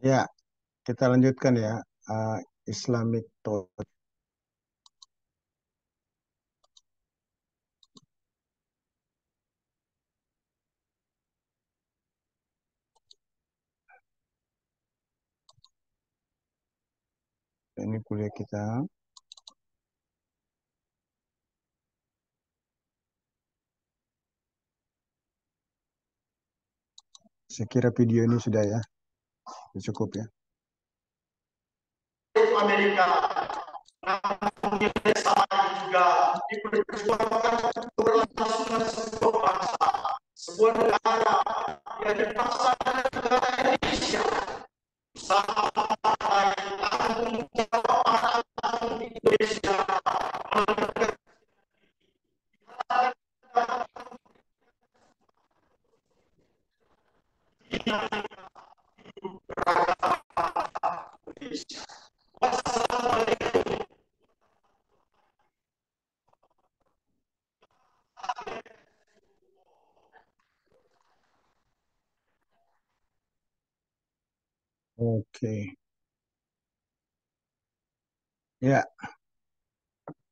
Ya, kita lanjutkan ya. Uh, Islamic thought. Ini kuliah kita. Saya kira video ini sudah ya sudah ya cukup ya. Amerika Thank you. Oke. Ya.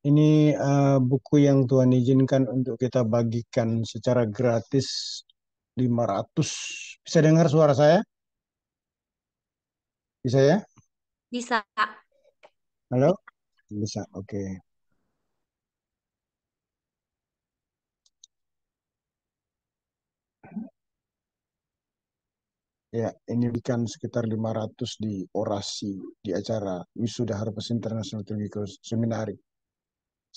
Ini uh, buku yang Tuhan izinkan untuk kita bagikan secara gratis 500. Bisa dengar suara saya? Bisa ya? Bisa. Halo? Bisa, oke. Okay. Ya, ini bukan sekitar 500 di orasi di acara Wisuda Harpes International Theological Seminary.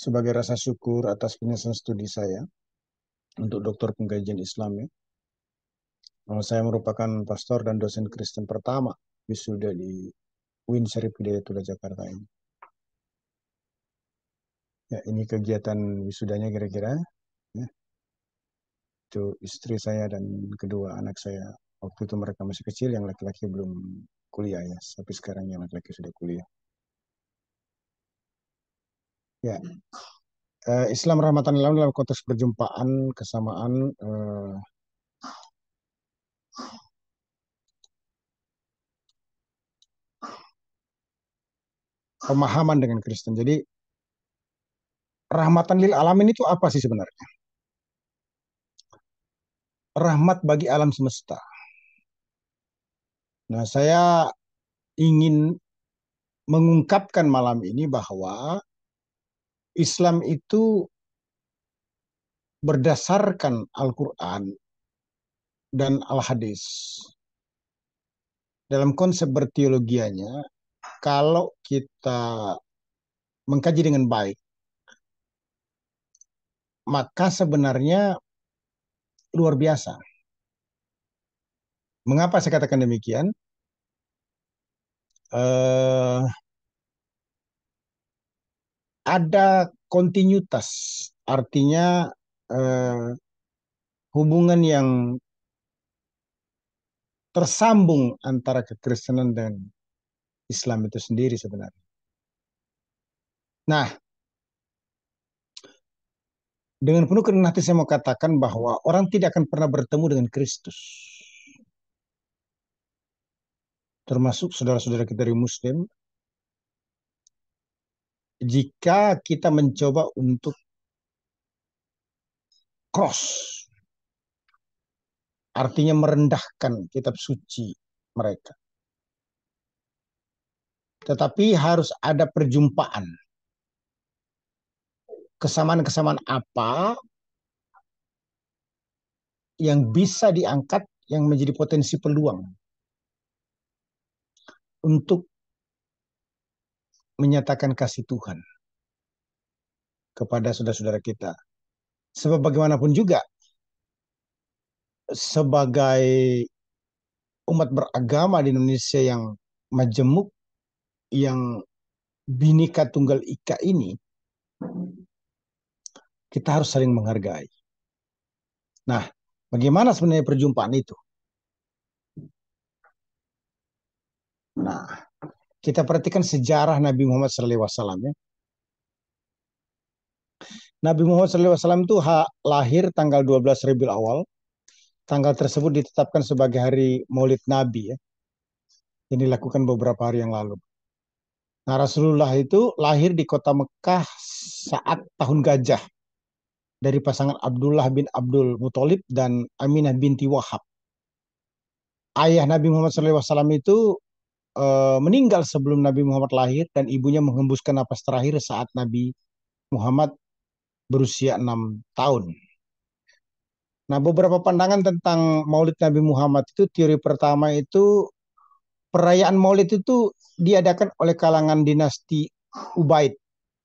Sebagai rasa syukur atas penyelesaian studi saya untuk Doktor Pengkajian Islam ya. Saya merupakan pastor dan dosen Kristen pertama wisuda di Win Syarif Hidayatullah Jakarta ini. Ya, ini kegiatan wisudanya kira-kira. Ya. Itu istri saya dan kedua anak saya. Waktu itu mereka masih kecil, yang laki-laki belum kuliah ya. Tapi sekarang yang laki-laki sudah kuliah. Ya, eh, Islam rahmatan alam dalam konteks perjumpaan, kesamaan, eh, pemahaman dengan Kristen. Jadi rahmatan lil alamin itu apa sih sebenarnya? Rahmat bagi alam semesta. Nah, saya ingin mengungkapkan malam ini bahwa Islam itu berdasarkan Al-Quran dan Al-Hadis. Dalam konsep berteologianya, kalau kita mengkaji dengan baik, maka sebenarnya luar biasa. Mengapa saya katakan demikian? Uh, ada kontinuitas, artinya uh, hubungan yang tersambung antara kekristenan dan Islam itu sendiri sebenarnya. Nah, dengan penuh kerenah hati saya mau katakan bahwa orang tidak akan pernah bertemu dengan Kristus. Termasuk saudara-saudara kita dari Muslim. Jika kita mencoba untuk cross. Artinya merendahkan kitab suci mereka. Tetapi harus ada perjumpaan. Kesamaan-kesamaan apa yang bisa diangkat yang menjadi potensi peluang untuk menyatakan kasih Tuhan kepada saudara-saudara kita. Sebab bagaimanapun juga, sebagai umat beragama di Indonesia yang majemuk, yang binika tunggal ika ini kita harus saling menghargai. Nah, bagaimana sebenarnya perjumpaan itu? Nah, kita perhatikan sejarah Nabi Muhammad SAW ya. Nabi Muhammad SAW itu lahir tanggal 12 Rabiul Awal. Tanggal tersebut ditetapkan sebagai hari Maulid Nabi ya. Ini dilakukan beberapa hari yang lalu. Nah, Rasulullah itu lahir di kota Mekah saat tahun gajah dari pasangan Abdullah bin Abdul Muthalib dan Aminah binti Wahab. Ayah Nabi Muhammad SAW itu e, meninggal sebelum Nabi Muhammad lahir dan ibunya menghembuskan napas terakhir saat Nabi Muhammad berusia enam tahun. Nah, beberapa pandangan tentang Maulid Nabi Muhammad itu teori pertama itu perayaan Maulid itu diadakan oleh kalangan dinasti Ubaid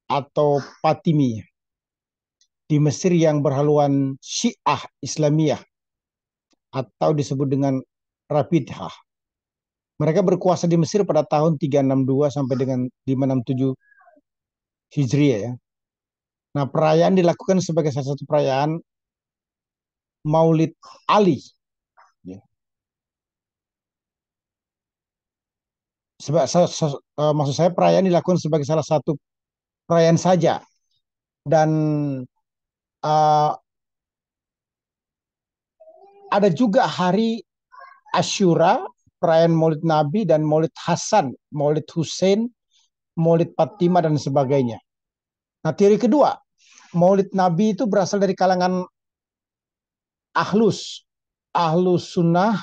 atau Fatimi di Mesir yang berhaluan Syiah Islamiyah atau disebut dengan Rapidhah. Mereka berkuasa di Mesir pada tahun 362 sampai dengan 567 Hijriah ya. Nah, perayaan dilakukan sebagai salah satu perayaan Maulid Ali sebab se, se, uh, maksud saya perayaan dilakukan sebagai salah satu perayaan saja dan uh, ada juga hari Ashura perayaan Maulid Nabi dan Maulid Hasan, Maulid Hussein, Maulid Fatimah dan sebagainya. Nah, teori kedua, Maulid Nabi itu berasal dari kalangan ahlus, ahlus sunnah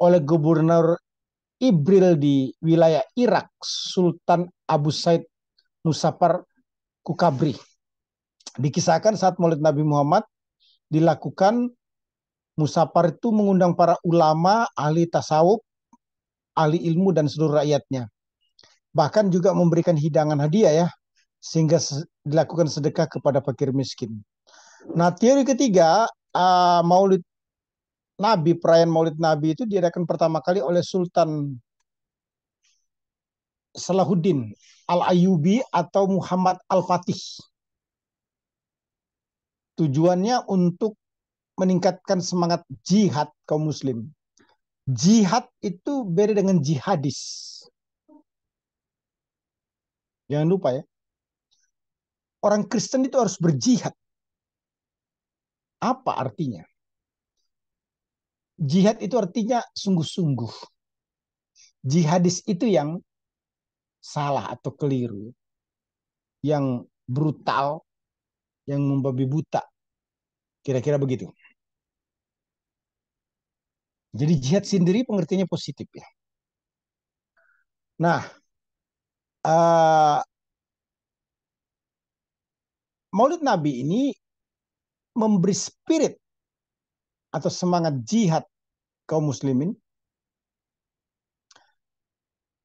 oleh gubernur Ibril di wilayah Irak, Sultan Abu Said Nusapar Kukabri. Dikisahkan saat Maulid Nabi Muhammad dilakukan Musapar itu mengundang para ulama, ahli tasawuf, ahli ilmu dan seluruh rakyatnya. Bahkan juga memberikan hidangan hadiah ya, sehingga dilakukan sedekah kepada fakir miskin. Nah, teori ketiga, ah, Maulid Nabi, perayaan Maulid Nabi itu diadakan pertama kali oleh Sultan Salahuddin Al-Ayubi atau Muhammad Al-Fatih. Tujuannya untuk meningkatkan semangat jihad kaum muslim. Jihad itu beda dengan jihadis. Jangan lupa ya. Orang Kristen itu harus berjihad. Apa artinya? Jihad itu artinya sungguh-sungguh. Jihadis itu yang salah atau keliru. Yang brutal, yang membabi buta. Kira-kira begitu. Jadi jihad sendiri pengertiannya positif ya. Nah, uh, Maulid Nabi ini memberi spirit atau semangat jihad kaum muslimin.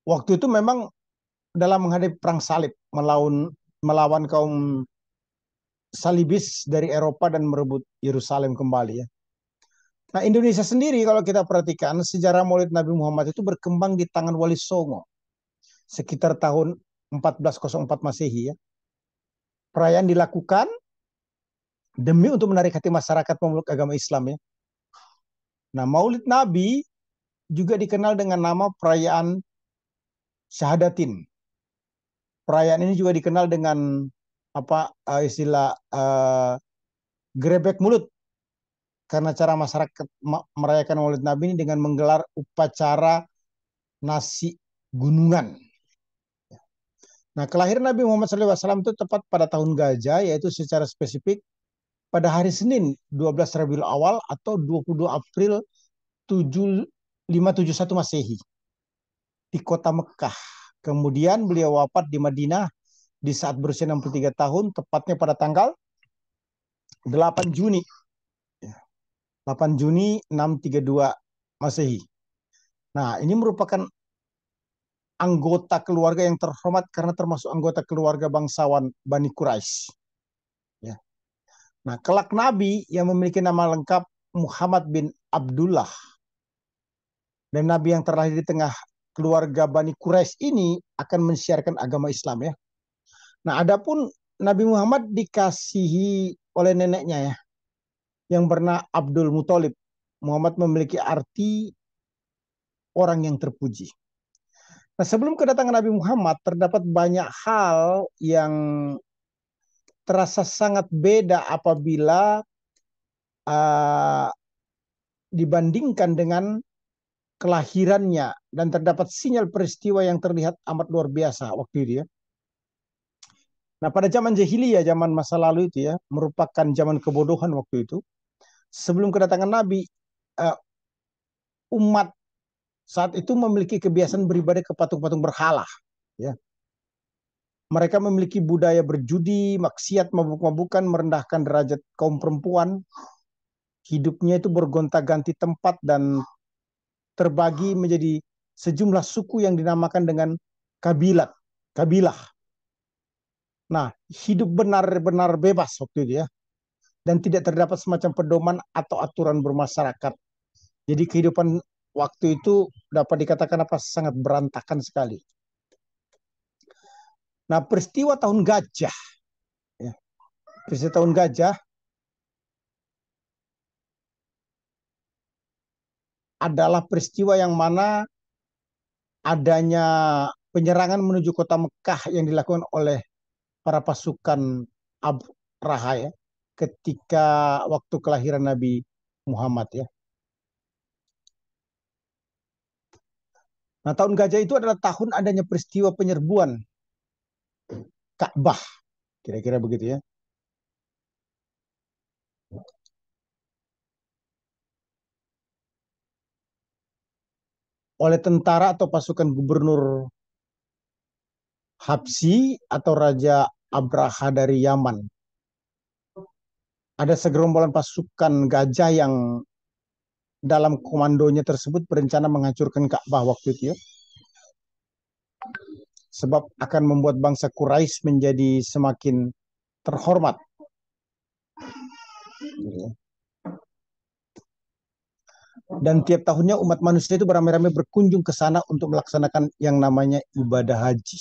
Waktu itu memang dalam menghadapi perang salib melawan melawan kaum salibis dari Eropa dan merebut Yerusalem kembali ya. Nah Indonesia sendiri kalau kita perhatikan sejarah maulid Nabi Muhammad itu berkembang di tangan Wali Songo sekitar tahun 1404 Masehi ya. Perayaan dilakukan demi untuk menarik hati masyarakat memeluk agama Islam ya. Nah, Maulid Nabi juga dikenal dengan nama perayaan Syahadatin. Perayaan ini juga dikenal dengan apa eh, istilah uh, grebek mulut karena cara masyarakat merayakan Maulid Nabi ini dengan menggelar upacara nasi gunungan. Nah, kelahiran Nabi Muhammad SAW itu tepat pada tahun gajah, yaitu secara spesifik pada hari Senin 12 Rabiul Awal atau 22 April 571 Masehi di kota Mekah. Kemudian beliau wafat di Madinah di saat berusia 63 tahun, tepatnya pada tanggal 8 Juni. 8 ya, Juni 632 Masehi. Nah, ini merupakan anggota keluarga yang terhormat karena termasuk anggota keluarga bangsawan Bani Quraisy. Nah, kelak Nabi yang memiliki nama lengkap Muhammad bin Abdullah dan Nabi yang terlahir di tengah keluarga Bani Quraisy ini akan mensiarkan agama Islam ya. Nah, adapun Nabi Muhammad dikasihi oleh neneknya ya yang bernama Abdul Muthalib. Muhammad memiliki arti orang yang terpuji. Nah, sebelum kedatangan Nabi Muhammad terdapat banyak hal yang terasa sangat beda apabila uh, dibandingkan dengan kelahirannya dan terdapat sinyal peristiwa yang terlihat amat luar biasa waktu itu ya. Nah pada zaman jahiliyah zaman masa lalu itu ya merupakan zaman kebodohan waktu itu. Sebelum kedatangan Nabi uh, umat saat itu memiliki kebiasaan beribadah ke patung-patung berhala ya mereka memiliki budaya berjudi, maksiat, mabuk-mabukan, merendahkan derajat kaum perempuan. Hidupnya itu bergonta-ganti tempat dan terbagi menjadi sejumlah suku yang dinamakan dengan kabilat, kabilah. Nah, hidup benar-benar bebas waktu itu ya. Dan tidak terdapat semacam pedoman atau aturan bermasyarakat. Jadi kehidupan waktu itu dapat dikatakan apa sangat berantakan sekali. Nah, peristiwa tahun gajah. Ya. Peristiwa tahun gajah adalah peristiwa yang mana adanya penyerangan menuju kota Mekah yang dilakukan oleh para pasukan Abu ya, ketika waktu kelahiran Nabi Muhammad ya. Nah, tahun gajah itu adalah tahun adanya peristiwa penyerbuan Ka'bah. Kira-kira begitu ya. Oleh tentara atau pasukan gubernur Habsi atau Raja Abraha dari Yaman. Ada segerombolan pasukan gajah yang dalam komandonya tersebut berencana menghancurkan Ka'bah waktu itu ya sebab akan membuat bangsa Quraisy menjadi semakin terhormat. Gitu. Dan tiap tahunnya umat manusia itu beramai-ramai berkunjung ke sana untuk melaksanakan yang namanya ibadah haji.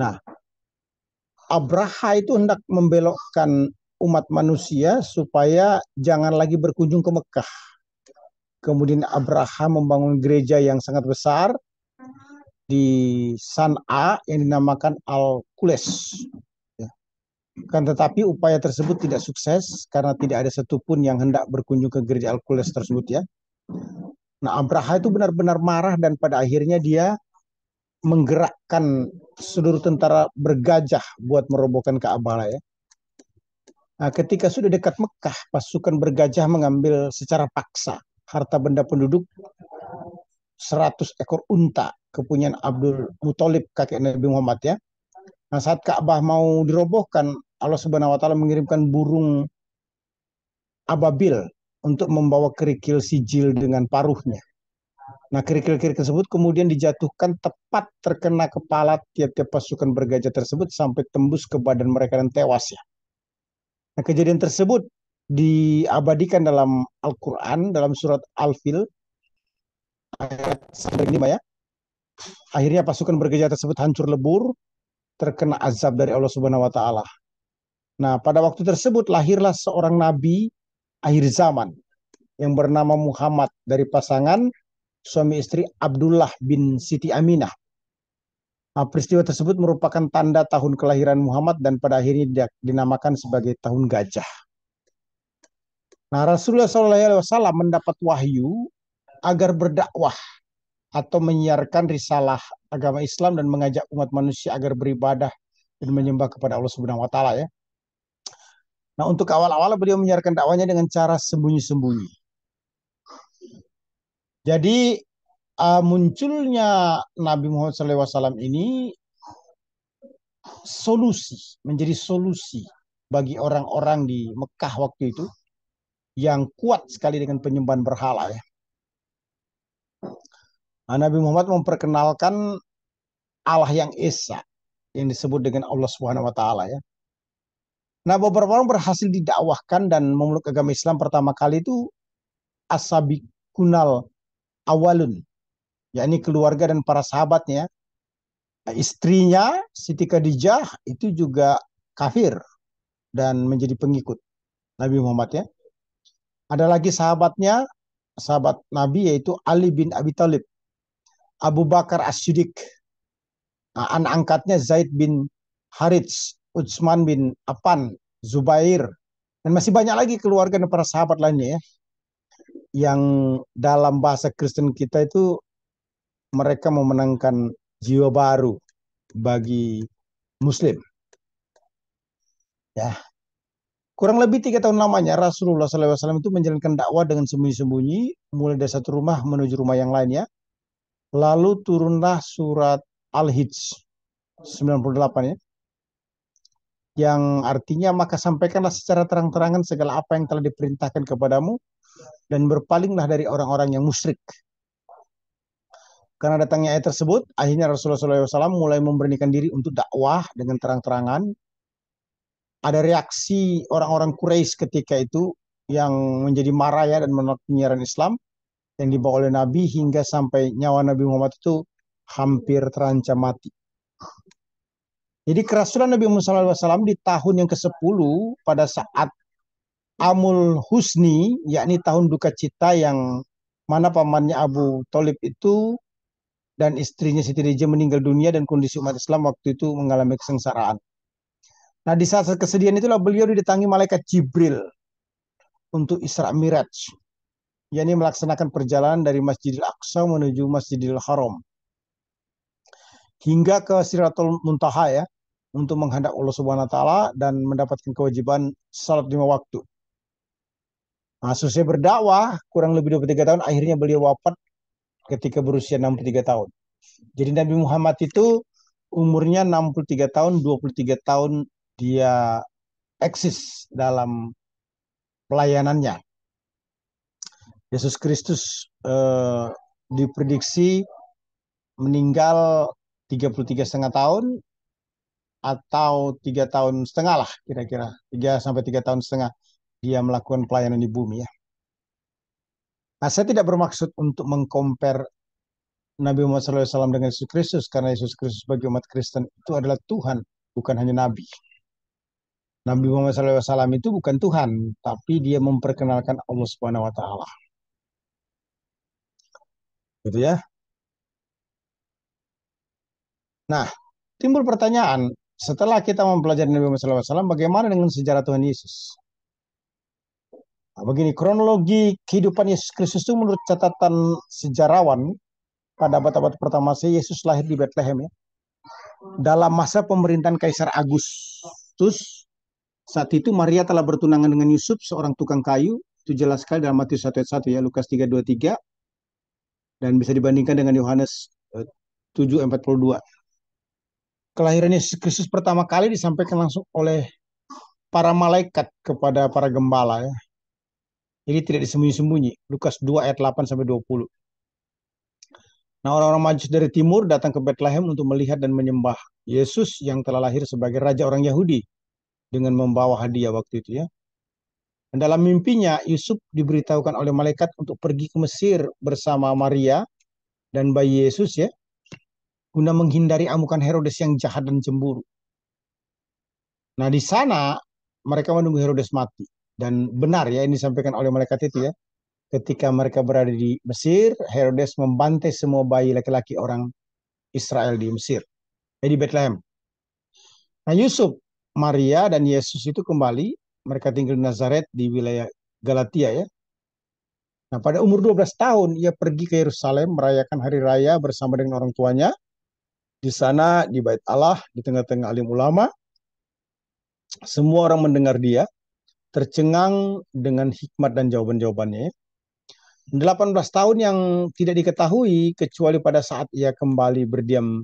Nah, Abraha itu hendak membelokkan umat manusia supaya jangan lagi berkunjung ke Mekah. Kemudian Abraha membangun gereja yang sangat besar di San'a yang dinamakan Al-Kules. Ya. Kan tetapi upaya tersebut tidak sukses karena tidak ada satupun yang hendak berkunjung ke gereja Al-Kules tersebut ya. Nah Abraha itu benar-benar marah dan pada akhirnya dia menggerakkan seluruh tentara bergajah buat merobohkan Ka'bah ya. Nah, ketika sudah dekat Mekah, pasukan bergajah mengambil secara paksa harta benda penduduk 100 ekor unta kepunyaan Abdul Muthalib kakek Nabi Muhammad ya. Nah, saat Ka'bah mau dirobohkan, Allah Subhanahu wa taala mengirimkan burung ababil untuk membawa kerikil sijil dengan paruhnya. Nah, kerikil-kerikil tersebut kemudian dijatuhkan tepat terkena kepala tiap-tiap pasukan bergajah tersebut sampai tembus ke badan mereka dan tewas ya. Nah, kejadian tersebut diabadikan dalam Al-Quran, dalam surat Al-Fil, sampai ya. Akhirnya pasukan berkejahatan tersebut hancur lebur, terkena azab dari Allah Subhanahu wa taala. Nah, pada waktu tersebut lahirlah seorang nabi akhir zaman yang bernama Muhammad dari pasangan suami istri Abdullah bin Siti Aminah. Nah, peristiwa tersebut merupakan tanda tahun kelahiran Muhammad dan pada akhirnya dinamakan sebagai tahun gajah. Nah, Rasulullah SAW mendapat wahyu agar berdakwah atau menyiarkan risalah agama Islam dan mengajak umat manusia agar beribadah dan menyembah kepada Allah Subhanahu wa taala ya. Nah, untuk awal-awal beliau menyiarkan dakwahnya dengan cara sembunyi-sembunyi. Jadi uh, munculnya Nabi Muhammad SAW ini solusi, menjadi solusi bagi orang-orang di Mekah waktu itu yang kuat sekali dengan penyembahan berhala ya. Nah, Nabi Muhammad memperkenalkan Allah yang Esa yang disebut dengan Allah Subhanahu wa taala ya. Nah, beberapa orang berhasil didakwahkan dan memeluk agama Islam pertama kali itu asabikunal awalun, yakni keluarga dan para sahabatnya. Ya. Nah, istrinya Siti Khadijah itu juga kafir dan menjadi pengikut Nabi Muhammad ya. Ada lagi sahabatnya, sahabat Nabi yaitu Ali bin Abi Thalib Abu Bakar As-Siddiq. Nah, anak angkatnya Zaid bin Harits, Utsman bin Affan, Zubair, dan masih banyak lagi keluarga dan para sahabat lainnya ya. Yang dalam bahasa Kristen kita itu mereka memenangkan jiwa baru bagi Muslim. Ya, Kurang lebih tiga tahun lamanya Rasulullah SAW itu menjalankan dakwah dengan sembunyi-sembunyi, mulai dari satu rumah menuju rumah yang lainnya. Lalu turunlah surat Al-Hijj 98 ya. Yang artinya maka sampaikanlah secara terang-terangan segala apa yang telah diperintahkan kepadamu dan berpalinglah dari orang-orang yang musyrik. Karena datangnya ayat tersebut, akhirnya Rasulullah SAW mulai memberanikan diri untuk dakwah dengan terang-terangan. Ada reaksi orang-orang Quraisy ketika itu yang menjadi marah ya dan menolak penyiaran Islam yang dibawa oleh Nabi hingga sampai nyawa Nabi Muhammad itu hampir terancam mati. Jadi kerasulan Nabi Muhammad SAW di tahun yang ke-10 pada saat Amul Husni, yakni tahun duka cita yang mana pamannya Abu Talib itu dan istrinya Siti Rija meninggal dunia dan kondisi umat Islam waktu itu mengalami kesengsaraan. Nah di saat kesedihan itulah beliau didatangi malaikat Jibril untuk Isra Miraj yakni melaksanakan perjalanan dari Masjidil Aqsa menuju Masjidil Haram hingga ke Siratul Muntaha ya untuk menghadap Allah Subhanahu wa taala dan mendapatkan kewajiban salat lima waktu. Nah, selesai berdakwah kurang lebih 23 tahun akhirnya beliau wafat ketika berusia 63 tahun. Jadi Nabi Muhammad itu umurnya 63 tahun, 23 tahun dia eksis dalam pelayanannya. Yesus Kristus eh, diprediksi meninggal 33 setengah tahun atau tiga tahun setengah lah kira-kira tiga -kira. sampai tiga tahun setengah dia melakukan pelayanan di bumi ya. Nah saya tidak bermaksud untuk mengkompar Nabi Muhammad SAW dengan Yesus Kristus karena Yesus Kristus bagi umat Kristen itu adalah Tuhan bukan hanya Nabi. Nabi Muhammad SAW itu bukan Tuhan tapi dia memperkenalkan Allah Subhanahu Wa Taala gitu ya. Nah, timbul pertanyaan, setelah kita mempelajari Nabi Muhammad SAW, bagaimana dengan sejarah Tuhan Yesus? Nah, begini, kronologi kehidupan Yesus Kristus itu menurut catatan sejarawan pada abad-abad pertama sih Yesus lahir di Bethlehem ya. Dalam masa pemerintahan Kaisar Agustus, saat itu Maria telah bertunangan dengan Yusuf, seorang tukang kayu. Itu jelas sekali dalam Matius 1 ayat 1 ya, Lukas 3, 23 dan bisa dibandingkan dengan Yohanes 7:42. Eh, eh, Yesus Kristus pertama kali disampaikan langsung oleh para malaikat kepada para gembala ya. Jadi tidak disembunyi-sembunyi. Lukas 2 ayat 8 sampai 20. Nah, orang-orang Majus dari timur datang ke Bethlehem untuk melihat dan menyembah Yesus yang telah lahir sebagai raja orang Yahudi dengan membawa hadiah waktu itu ya. Dan dalam mimpinya Yusuf diberitahukan oleh malaikat untuk pergi ke Mesir bersama Maria dan bayi Yesus ya, guna menghindari amukan Herodes yang jahat dan cemburu. Nah di sana mereka menunggu Herodes mati dan benar ya ini disampaikan oleh malaikat itu ya. Ketika mereka berada di Mesir, Herodes membantai semua bayi laki-laki orang Israel di Mesir, ya di Bethlehem. Nah Yusuf, Maria, dan Yesus itu kembali mereka tinggal di Nazaret di wilayah Galatia ya. Nah, pada umur 12 tahun ia pergi ke Yerusalem merayakan hari raya bersama dengan orang tuanya. Di sana di Bait Allah, di tengah-tengah alim ulama, semua orang mendengar dia, tercengang dengan hikmat dan jawaban-jawabannya. 18 ya. tahun yang tidak diketahui kecuali pada saat ia kembali berdiam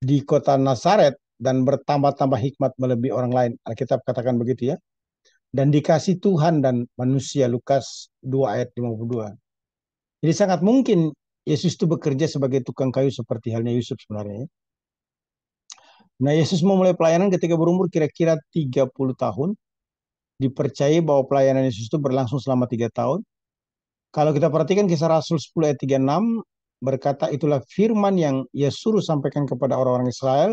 di kota Nazaret dan bertambah-tambah hikmat melebihi orang lain. Alkitab katakan begitu ya. Dan dikasih Tuhan dan manusia Lukas 2 ayat 52. Jadi sangat mungkin Yesus itu bekerja sebagai tukang kayu seperti halnya Yusuf sebenarnya. Ya. Nah, Yesus memulai pelayanan ketika berumur kira-kira 30 tahun. Dipercaya bahwa pelayanan Yesus itu berlangsung selama 3 tahun. Kalau kita perhatikan kisah Rasul 10 ayat 36 berkata itulah firman yang Yesus suruh sampaikan kepada orang-orang Israel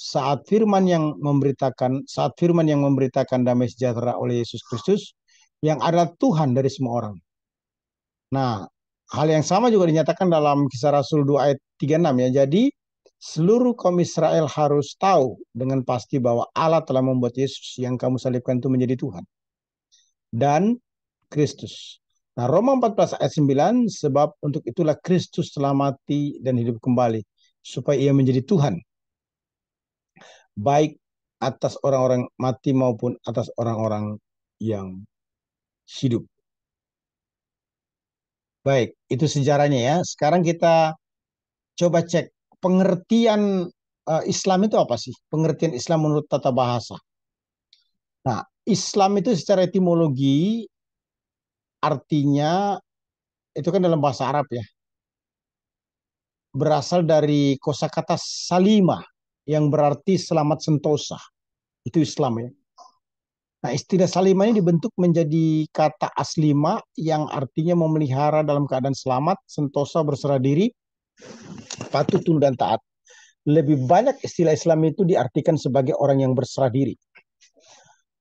saat firman yang memberitakan saat firman yang memberitakan damai sejahtera oleh Yesus Kristus yang adalah Tuhan dari semua orang. Nah, hal yang sama juga dinyatakan dalam kisah Rasul 2 ayat 36 ya. Jadi seluruh kaum Israel harus tahu dengan pasti bahwa Allah telah membuat Yesus yang kamu salibkan itu menjadi Tuhan dan Kristus. Nah, Roma 14 ayat 9 sebab untuk itulah Kristus telah mati dan hidup kembali supaya ia menjadi Tuhan baik atas orang-orang mati maupun atas orang-orang yang hidup. Baik, itu sejarahnya ya. Sekarang kita coba cek pengertian eh, Islam itu apa sih? Pengertian Islam menurut tata bahasa. Nah, Islam itu secara etimologi artinya itu kan dalam bahasa Arab ya. Berasal dari kosakata salima yang berarti selamat sentosa. Itu Islam ya. Nah istilah salimah ini dibentuk menjadi kata aslima yang artinya memelihara dalam keadaan selamat, sentosa, berserah diri, patuh, tunduk, dan taat. Lebih banyak istilah Islam itu diartikan sebagai orang yang berserah diri.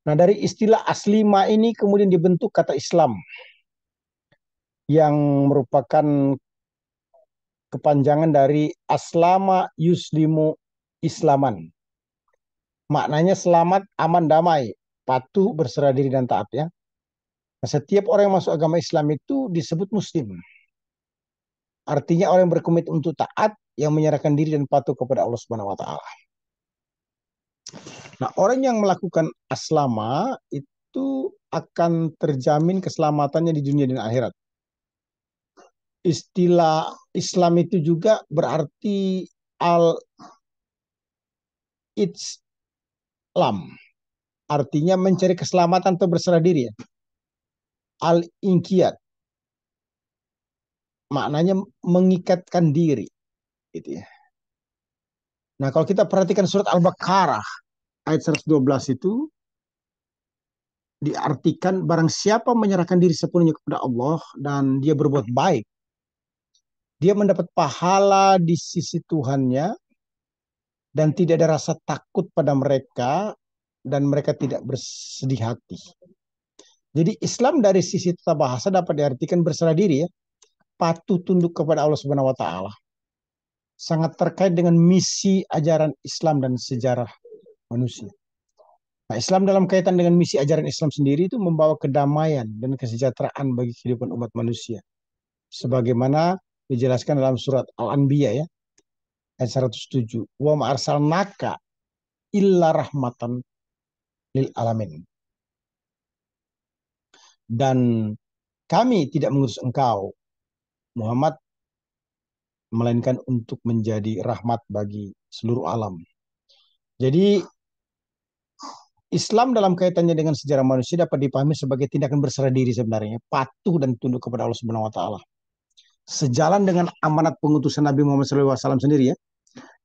Nah dari istilah aslima ini kemudian dibentuk kata Islam yang merupakan kepanjangan dari aslama yuslimu islaman. Maknanya selamat, aman, damai, patuh, berserah diri dan taat ya. Nah, setiap orang yang masuk agama Islam itu disebut muslim. Artinya orang yang berkomit untuk taat, yang menyerahkan diri dan patuh kepada Allah Subhanahu wa taala. Nah, orang yang melakukan aslama itu akan terjamin keselamatannya di dunia dan akhirat. Istilah Islam itu juga berarti al Islam. Artinya mencari keselamatan atau berserah diri ya. al inkiat Maknanya mengikatkan diri. Gitu ya. Nah kalau kita perhatikan surat Al-Baqarah ayat 112 itu diartikan barang siapa menyerahkan diri sepenuhnya kepada Allah dan dia berbuat baik, dia mendapat pahala di sisi Tuhannya dan tidak ada rasa takut pada mereka dan mereka tidak bersedih hati. Jadi Islam dari sisi tata bahasa dapat diartikan berserah diri ya. Patuh tunduk kepada Allah Subhanahu wa taala. Sangat terkait dengan misi ajaran Islam dan sejarah manusia. Nah, Islam dalam kaitan dengan misi ajaran Islam sendiri itu membawa kedamaian dan kesejahteraan bagi kehidupan umat manusia. Sebagaimana dijelaskan dalam surat Al-Anbiya ya ayat 107 wa ma'arsalnaka illa rahmatan lil alamin dan kami tidak mengurus engkau Muhammad melainkan untuk menjadi rahmat bagi seluruh alam. Jadi Islam dalam kaitannya dengan sejarah manusia dapat dipahami sebagai tindakan berserah diri sebenarnya, patuh dan tunduk kepada Allah Subhanahu wa taala. Sejalan dengan amanat pengutusan Nabi Muhammad SAW sendiri ya,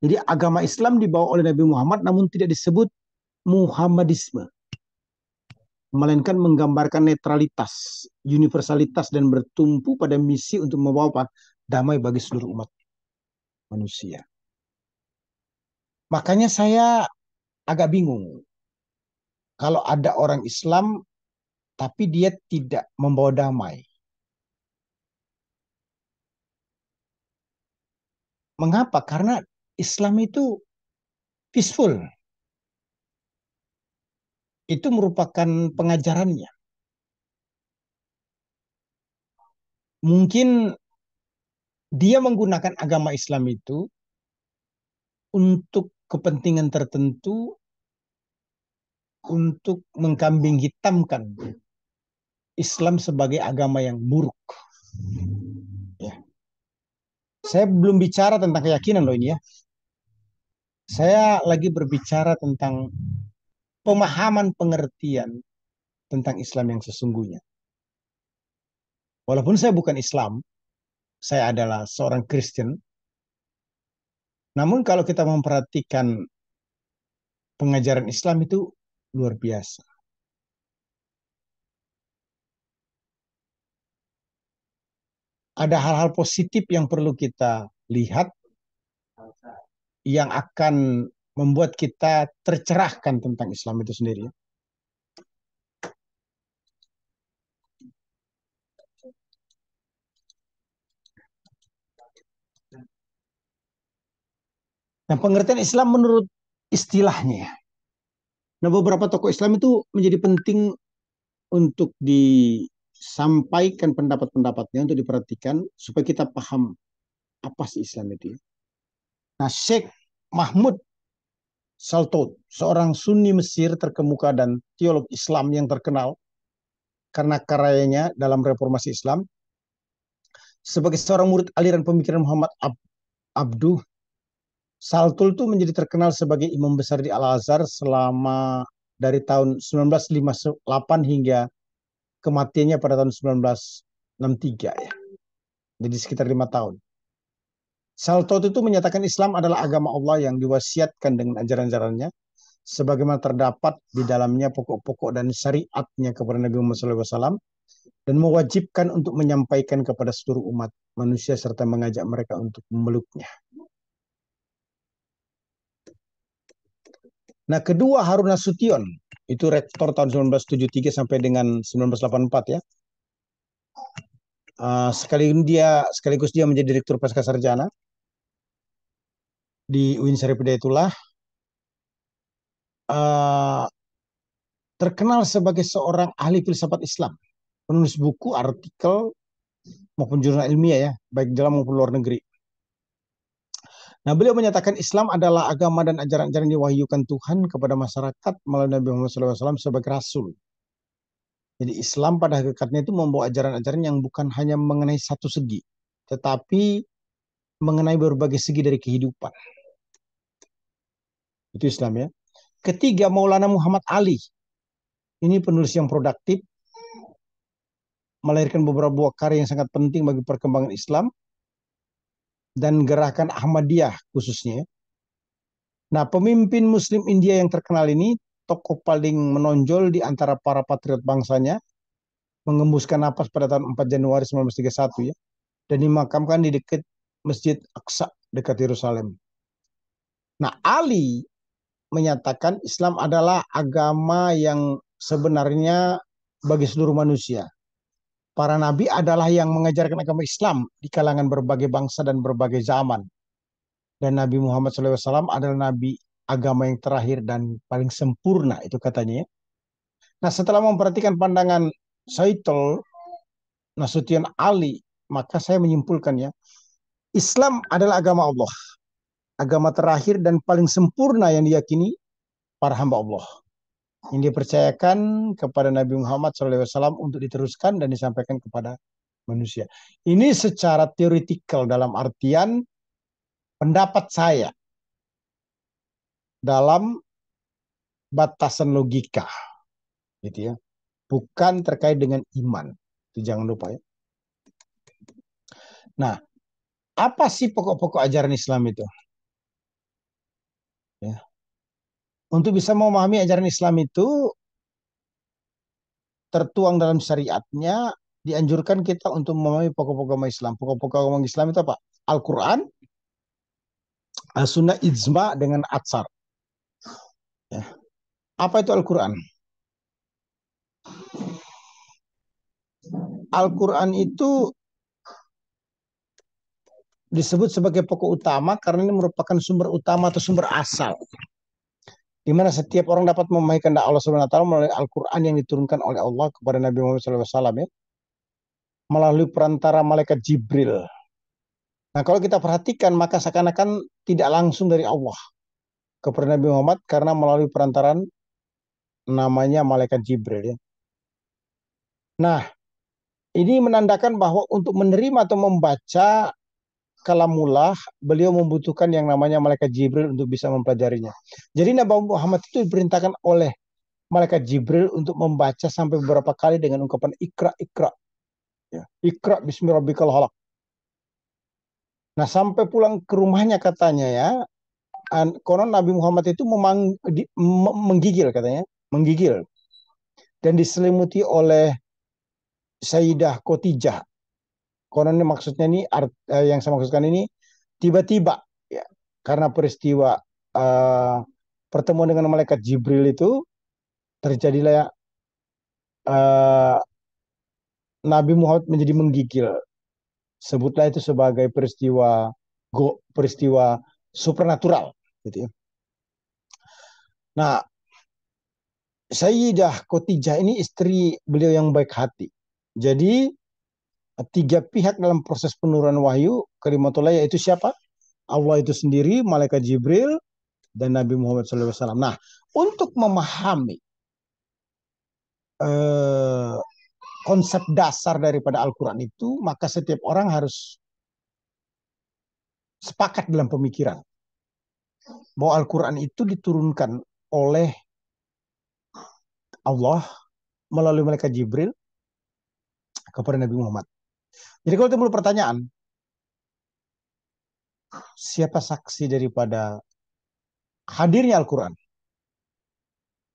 jadi agama Islam dibawa oleh Nabi Muhammad namun tidak disebut Muhammadisme. Melainkan menggambarkan netralitas, universalitas dan bertumpu pada misi untuk membawa damai bagi seluruh umat manusia. Makanya saya agak bingung. Kalau ada orang Islam tapi dia tidak membawa damai. Mengapa? Karena Islam itu peaceful. Itu merupakan pengajarannya. Mungkin dia menggunakan agama Islam itu untuk kepentingan tertentu untuk mengkambing hitamkan Islam sebagai agama yang buruk. Ya. Saya belum bicara tentang keyakinan loh ini ya saya lagi berbicara tentang pemahaman pengertian tentang Islam yang sesungguhnya. Walaupun saya bukan Islam, saya adalah seorang Kristen. Namun kalau kita memperhatikan pengajaran Islam itu luar biasa. Ada hal-hal positif yang perlu kita lihat yang akan membuat kita tercerahkan tentang Islam itu sendiri. Nah, pengertian Islam menurut istilahnya. Ya, nah, beberapa tokoh Islam itu menjadi penting untuk disampaikan pendapat-pendapatnya, untuk diperhatikan, supaya kita paham apa sih Islam itu. Ya. Nah, Sheikh Mahmud Saltot, seorang Sunni Mesir terkemuka dan teolog Islam yang terkenal karena karyanya dalam reformasi Islam, sebagai seorang murid aliran pemikiran Muhammad Ab Abduh, Saltul itu menjadi terkenal sebagai imam besar di Al-Azhar selama dari tahun 1958 hingga kematiannya pada tahun 1963 ya. Jadi sekitar lima tahun. Saltot itu menyatakan Islam adalah agama Allah yang diwasiatkan dengan ajaran-ajarannya sebagaimana terdapat di dalamnya pokok-pokok dan syariatnya kepada Nabi Muhammad SAW dan mewajibkan untuk menyampaikan kepada seluruh umat manusia serta mengajak mereka untuk memeluknya. Nah kedua Harun Nasution itu rektor tahun 1973 sampai dengan 1984 ya. Uh, ah, sekaligus dia sekaligus dia menjadi direktur pasca sarjana di Uin itulah itulah eh, uh, terkenal sebagai seorang ahli filsafat Islam, penulis buku, artikel maupun jurnal ilmiah ya, baik dalam maupun luar negeri. Nah, beliau menyatakan Islam adalah agama dan ajaran-ajaran diwahyukan Tuhan kepada masyarakat melalui Nabi Muhammad SAW sebagai rasul. Jadi Islam pada hakikatnya itu membawa ajaran-ajaran yang bukan hanya mengenai satu segi, tetapi mengenai berbagai segi dari kehidupan. Itu Islam ya. Ketiga Maulana Muhammad Ali. Ini penulis yang produktif, melahirkan beberapa buah karya yang sangat penting bagi perkembangan Islam dan gerakan Ahmadiyah khususnya. Nah, pemimpin Muslim India yang terkenal ini tokoh paling menonjol di antara para patriot bangsanya mengembuskan napas pada tahun 4 Januari 1931 ya dan dimakamkan di dekat Masjid Aqsa dekat Yerusalem. Nah, Ali menyatakan Islam adalah agama yang sebenarnya bagi seluruh manusia. Para nabi adalah yang mengajarkan agama Islam di kalangan berbagai bangsa dan berbagai zaman. Dan Nabi Muhammad SAW adalah nabi agama yang terakhir dan paling sempurna itu katanya. Nah setelah memperhatikan pandangan Saitul Nasution Ali maka saya menyimpulkannya Islam adalah agama Allah agama terakhir dan paling sempurna yang diyakini para hamba Allah yang dipercayakan kepada Nabi Muhammad SAW untuk diteruskan dan disampaikan kepada manusia. Ini secara teoretikal dalam artian pendapat saya dalam batasan logika, gitu ya, bukan terkait dengan iman. Itu jangan lupa ya. Nah, apa sih pokok-pokok ajaran Islam itu? Ya. Untuk bisa memahami ajaran Islam itu tertuang dalam syariatnya dianjurkan kita untuk memahami pokok-pokok agama Islam. Pokok-pokok agama Islam itu apa? Al-Quran, Sunnah Ijma dengan Atsar. Ya. Apa itu Al-Quran? Al-Quran itu disebut sebagai pokok utama karena ini merupakan sumber utama atau sumber asal di mana setiap orang dapat memahami kehendak Allah Subhanahu wa taala melalui Al-Qur'an yang diturunkan oleh Allah kepada Nabi Muhammad SAW ya melalui perantara malaikat Jibril. Nah, kalau kita perhatikan maka seakan-akan tidak langsung dari Allah kepada Nabi Muhammad karena melalui perantaran namanya malaikat Jibril ya. Nah, ini menandakan bahwa untuk menerima atau membaca kalamullah beliau membutuhkan yang namanya malaikat Jibril untuk bisa mempelajarinya. Jadi Nabi Muhammad itu diperintahkan oleh malaikat Jibril untuk membaca sampai beberapa kali dengan ungkapan ikra ikra. Ya, ikra Bismillahirrahmanirrahim. Nah, sampai pulang ke rumahnya katanya ya, konon Nabi Muhammad itu memang di, menggigil katanya, menggigil. Dan diselimuti oleh Sayyidah Kotijah konon ini maksudnya ini art, uh, yang saya maksudkan ini tiba-tiba ya karena peristiwa uh, pertemuan dengan malaikat Jibril itu terjadilah uh, Nabi Muhammad menjadi menggigil. Sebutlah itu sebagai peristiwa go, peristiwa supernatural. gitu ya. Nah, Sayyidah Khotijah ini istri beliau yang baik hati. Jadi tiga pihak dalam proses penurunan wahyu kalimatullah yaitu siapa? Allah itu sendiri, malaikat Jibril, dan Nabi Muhammad SAW. Nah, untuk memahami eh, konsep dasar daripada Al-Quran itu, maka setiap orang harus sepakat dalam pemikiran bahwa Al-Quran itu diturunkan oleh Allah melalui malaikat Jibril kepada Nabi Muhammad. Jadi kalau timbul pertanyaan, siapa saksi daripada hadirnya Al-Quran?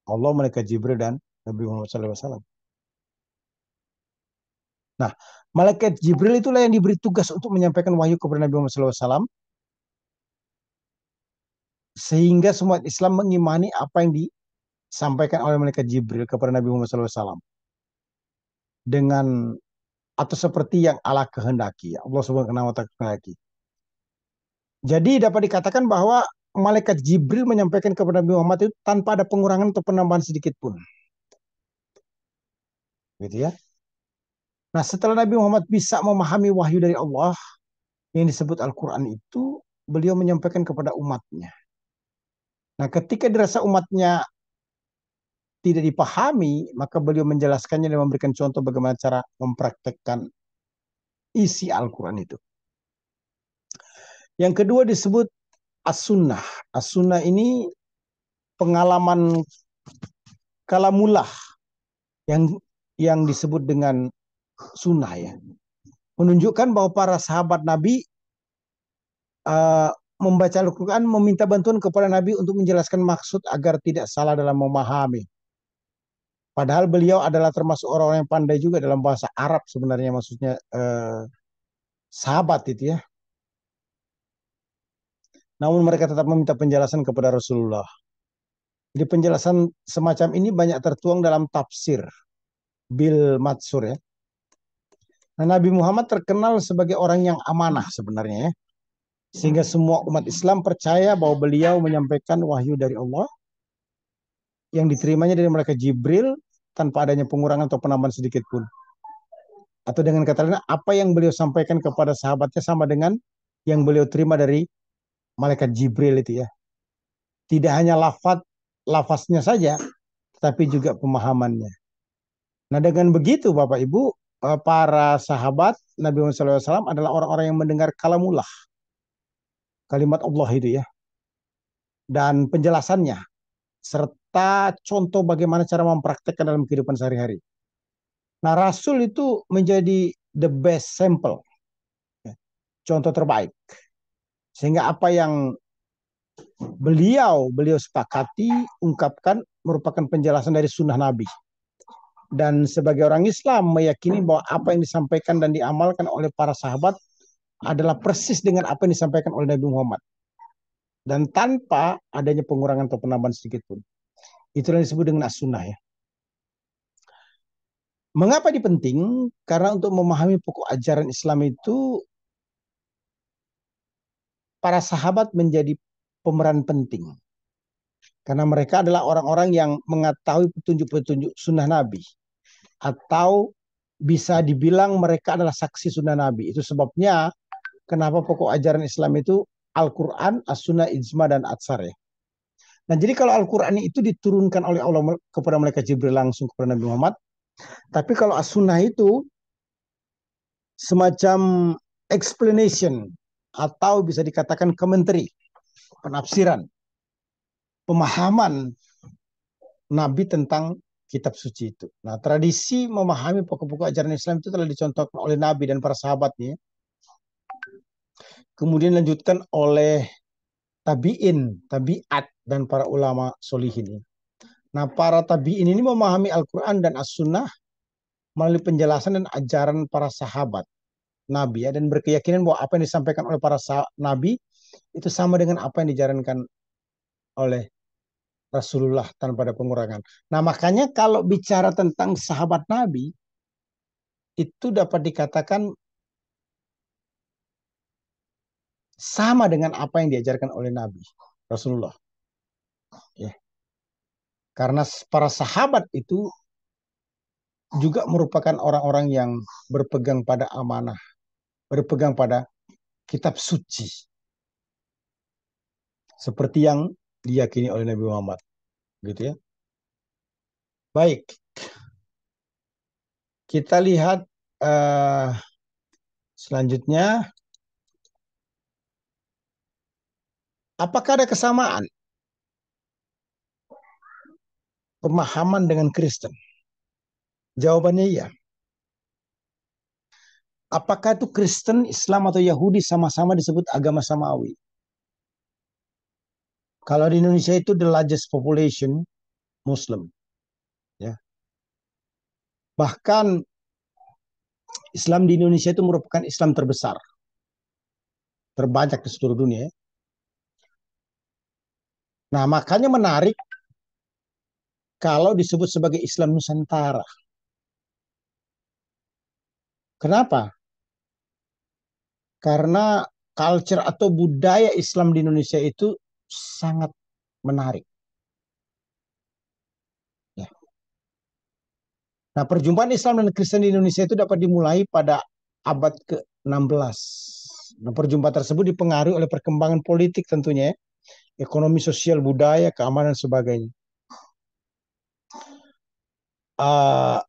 Allah, Malaikat Jibril, dan Nabi Muhammad SAW. Nah, Malaikat Jibril itulah yang diberi tugas untuk menyampaikan wahyu kepada Nabi Muhammad SAW. Sehingga semua Islam mengimani apa yang disampaikan oleh Malaikat Jibril kepada Nabi Muhammad SAW. Dengan atau seperti yang Allah kehendaki. Ya Allah Subhanahu wa taala kehendaki. Jadi dapat dikatakan bahwa malaikat Jibril menyampaikan kepada Nabi Muhammad itu tanpa ada pengurangan atau penambahan sedikit pun. Gitu ya. Nah, setelah Nabi Muhammad bisa memahami wahyu dari Allah yang disebut Al-Qur'an itu, beliau menyampaikan kepada umatnya. Nah, ketika dirasa umatnya tidak dipahami, maka beliau menjelaskannya dan memberikan contoh bagaimana cara mempraktekkan isi Al-Quran itu. Yang kedua disebut as-sunnah. As-sunnah ini pengalaman kalamullah yang yang disebut dengan sunnah ya. Menunjukkan bahwa para sahabat Nabi uh, membaca Al-Quran meminta bantuan kepada Nabi untuk menjelaskan maksud agar tidak salah dalam memahami. Padahal beliau adalah termasuk orang-orang yang pandai juga dalam bahasa Arab sebenarnya maksudnya eh, sahabat itu ya. Namun mereka tetap meminta penjelasan kepada Rasulullah. Jadi penjelasan semacam ini banyak tertuang dalam tafsir Bil Matsur ya. Nah, Nabi Muhammad terkenal sebagai orang yang amanah sebenarnya ya. Sehingga semua umat Islam percaya bahwa beliau menyampaikan wahyu dari Allah yang diterimanya dari mereka Jibril tanpa adanya pengurangan atau penambahan sedikit pun. Atau dengan kata lain, apa yang beliau sampaikan kepada sahabatnya sama dengan yang beliau terima dari malaikat Jibril itu ya. Tidak hanya lafaz lafaznya saja, tetapi juga pemahamannya. Nah dengan begitu Bapak Ibu, eh, para sahabat Nabi Muhammad SAW adalah orang-orang yang mendengar kalamullah. Kalimat Allah itu ya. Dan penjelasannya. Serta kita contoh bagaimana cara mempraktekkan dalam kehidupan sehari-hari. Nah, Rasul itu menjadi the best sample, ya, contoh terbaik. Sehingga apa yang beliau beliau sepakati ungkapkan merupakan penjelasan dari sunnah Nabi. Dan sebagai orang Islam meyakini bahwa apa yang disampaikan dan diamalkan oleh para sahabat adalah persis dengan apa yang disampaikan oleh Nabi Muhammad. Dan tanpa adanya pengurangan atau penambahan sedikit pun. Itulah disebut dengan as-sunnah ya. Mengapa ini penting? Karena untuk memahami pokok ajaran Islam itu para sahabat menjadi pemeran penting. Karena mereka adalah orang-orang yang mengetahui petunjuk-petunjuk sunnah Nabi. Atau bisa dibilang mereka adalah saksi sunnah Nabi. Itu sebabnya kenapa pokok ajaran Islam itu Al-Quran, As-Sunnah, Ijma, dan Atsar ya. Nah, jadi kalau Al-Qur'an itu diturunkan oleh Allah kepada mereka Jibril langsung kepada Nabi Muhammad. Tapi kalau as-sunnah itu semacam explanation atau bisa dikatakan komentari, penafsiran, pemahaman Nabi tentang kitab suci itu. Nah, tradisi memahami pokok-pokok ajaran Islam itu telah dicontohkan oleh Nabi dan para sahabatnya. Kemudian lanjutkan oleh tabi'in, tabi'at, dan para ulama solihin. Nah, para tabiin ini memahami Al-Quran dan As-Sunnah melalui penjelasan dan ajaran para sahabat Nabi ya dan berkeyakinan bahwa apa yang disampaikan oleh para Nabi itu sama dengan apa yang dijalankan oleh Rasulullah tanpa ada pengurangan. Nah makanya kalau bicara tentang sahabat Nabi itu dapat dikatakan sama dengan apa yang diajarkan oleh Nabi Rasulullah. Ya. Karena para sahabat itu juga merupakan orang-orang yang berpegang pada amanah, berpegang pada kitab suci. Seperti yang diyakini oleh Nabi Muhammad. Gitu ya. Baik. Kita lihat uh, selanjutnya apakah ada kesamaan pemahaman dengan Kristen? Jawabannya iya. Apakah itu Kristen, Islam, atau Yahudi sama-sama disebut agama samawi? Kalau di Indonesia itu the largest population Muslim. Ya. Bahkan Islam di Indonesia itu merupakan Islam terbesar. Terbanyak di seluruh dunia. Ya. Nah, makanya menarik kalau disebut sebagai Islam Nusantara. Kenapa? Karena culture atau budaya Islam di Indonesia itu sangat menarik. Ya. Nah, perjumpaan Islam dan Kristen di Indonesia itu dapat dimulai pada abad ke-16. Nah, perjumpaan tersebut dipengaruhi oleh perkembangan politik tentunya, ekonomi sosial, budaya, keamanan, dan sebagainya uh,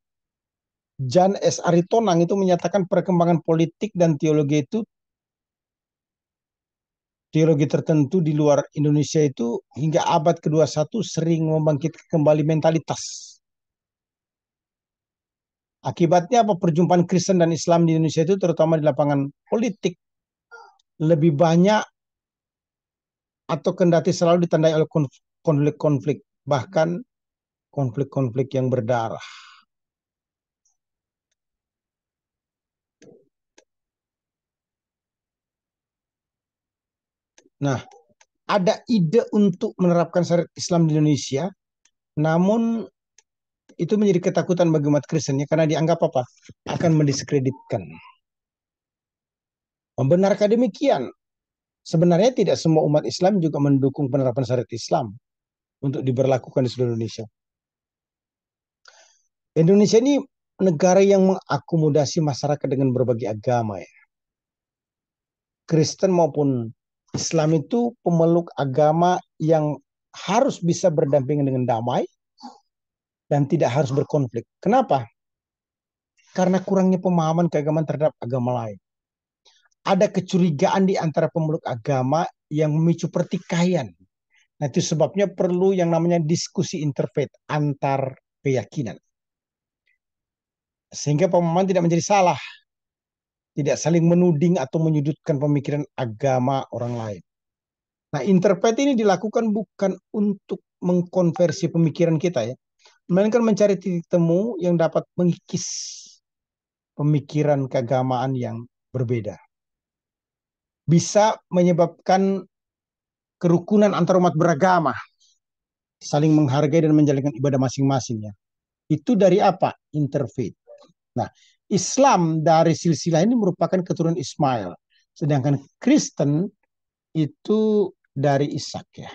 Jan S. Aritonang itu menyatakan perkembangan politik dan teologi itu teologi tertentu di luar Indonesia itu hingga abad ke-21 sering membangkitkan kembali mentalitas. Akibatnya apa perjumpaan Kristen dan Islam di Indonesia itu terutama di lapangan politik lebih banyak atau kendati selalu ditandai oleh konflik-konflik bahkan konflik-konflik yang berdarah. Nah, ada ide untuk menerapkan syariat Islam di Indonesia, namun itu menjadi ketakutan bagi umat Kristen ya karena dianggap apa? akan mendiskreditkan. Membenarkan demikian. Sebenarnya tidak semua umat Islam juga mendukung penerapan syariat Islam untuk diberlakukan di seluruh Indonesia. Indonesia ini negara yang mengakomodasi masyarakat dengan berbagai agama ya. Kristen maupun Islam itu pemeluk agama yang harus bisa berdampingan dengan damai dan tidak harus berkonflik. Kenapa? Karena kurangnya pemahaman keagamaan terhadap agama lain. Ada kecurigaan di antara pemeluk agama yang memicu pertikaian. Nah, itu sebabnya perlu yang namanya diskusi interfaith antar keyakinan sehingga pemahaman tidak menjadi salah tidak saling menuding atau menyudutkan pemikiran agama orang lain. Nah, interpret ini dilakukan bukan untuk mengkonversi pemikiran kita ya, melainkan mencari titik temu yang dapat mengikis pemikiran keagamaan yang berbeda. Bisa menyebabkan kerukunan antar umat beragama, saling menghargai dan menjalankan ibadah masing-masing ya. Itu dari apa? Interfaith. Nah, Islam dari silsilah ini merupakan keturunan Ismail, sedangkan Kristen itu dari Ishak ya.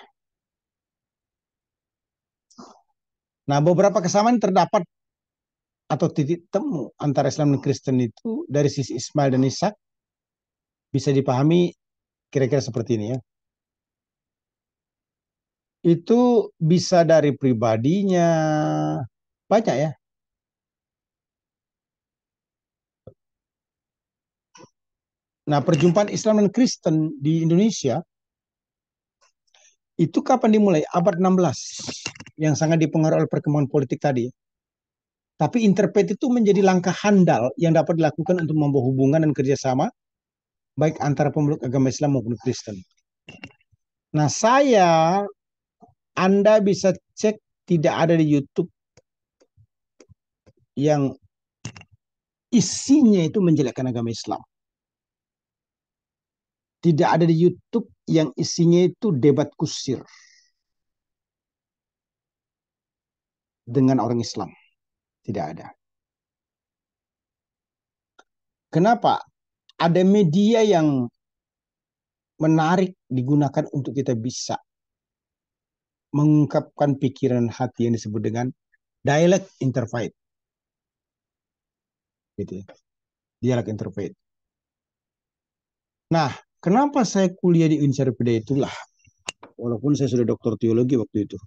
Nah, beberapa kesamaan terdapat atau titik temu antara Islam dan Kristen itu dari sisi Ismail dan Ishak bisa dipahami kira-kira seperti ini ya. Itu bisa dari pribadinya, banyak ya Nah, perjumpaan Islam dan Kristen di Indonesia itu kapan dimulai? Abad 16 yang sangat dipengaruhi oleh perkembangan politik tadi. Tapi interpret itu menjadi langkah handal yang dapat dilakukan untuk membawa hubungan dan kerjasama baik antara pemeluk agama Islam maupun Kristen. Nah, saya Anda bisa cek tidak ada di YouTube yang isinya itu menjelekkan agama Islam. Tidak ada di YouTube yang isinya itu debat kusir dengan orang Islam. Tidak ada. Kenapa? Ada media yang menarik digunakan untuk kita bisa mengungkapkan pikiran hati yang disebut dengan dialect interfaith. Gitu ya. Dialect interfaith. Nah, Kenapa saya kuliah di Unsarpeda itulah, walaupun saya sudah doktor teologi waktu itu.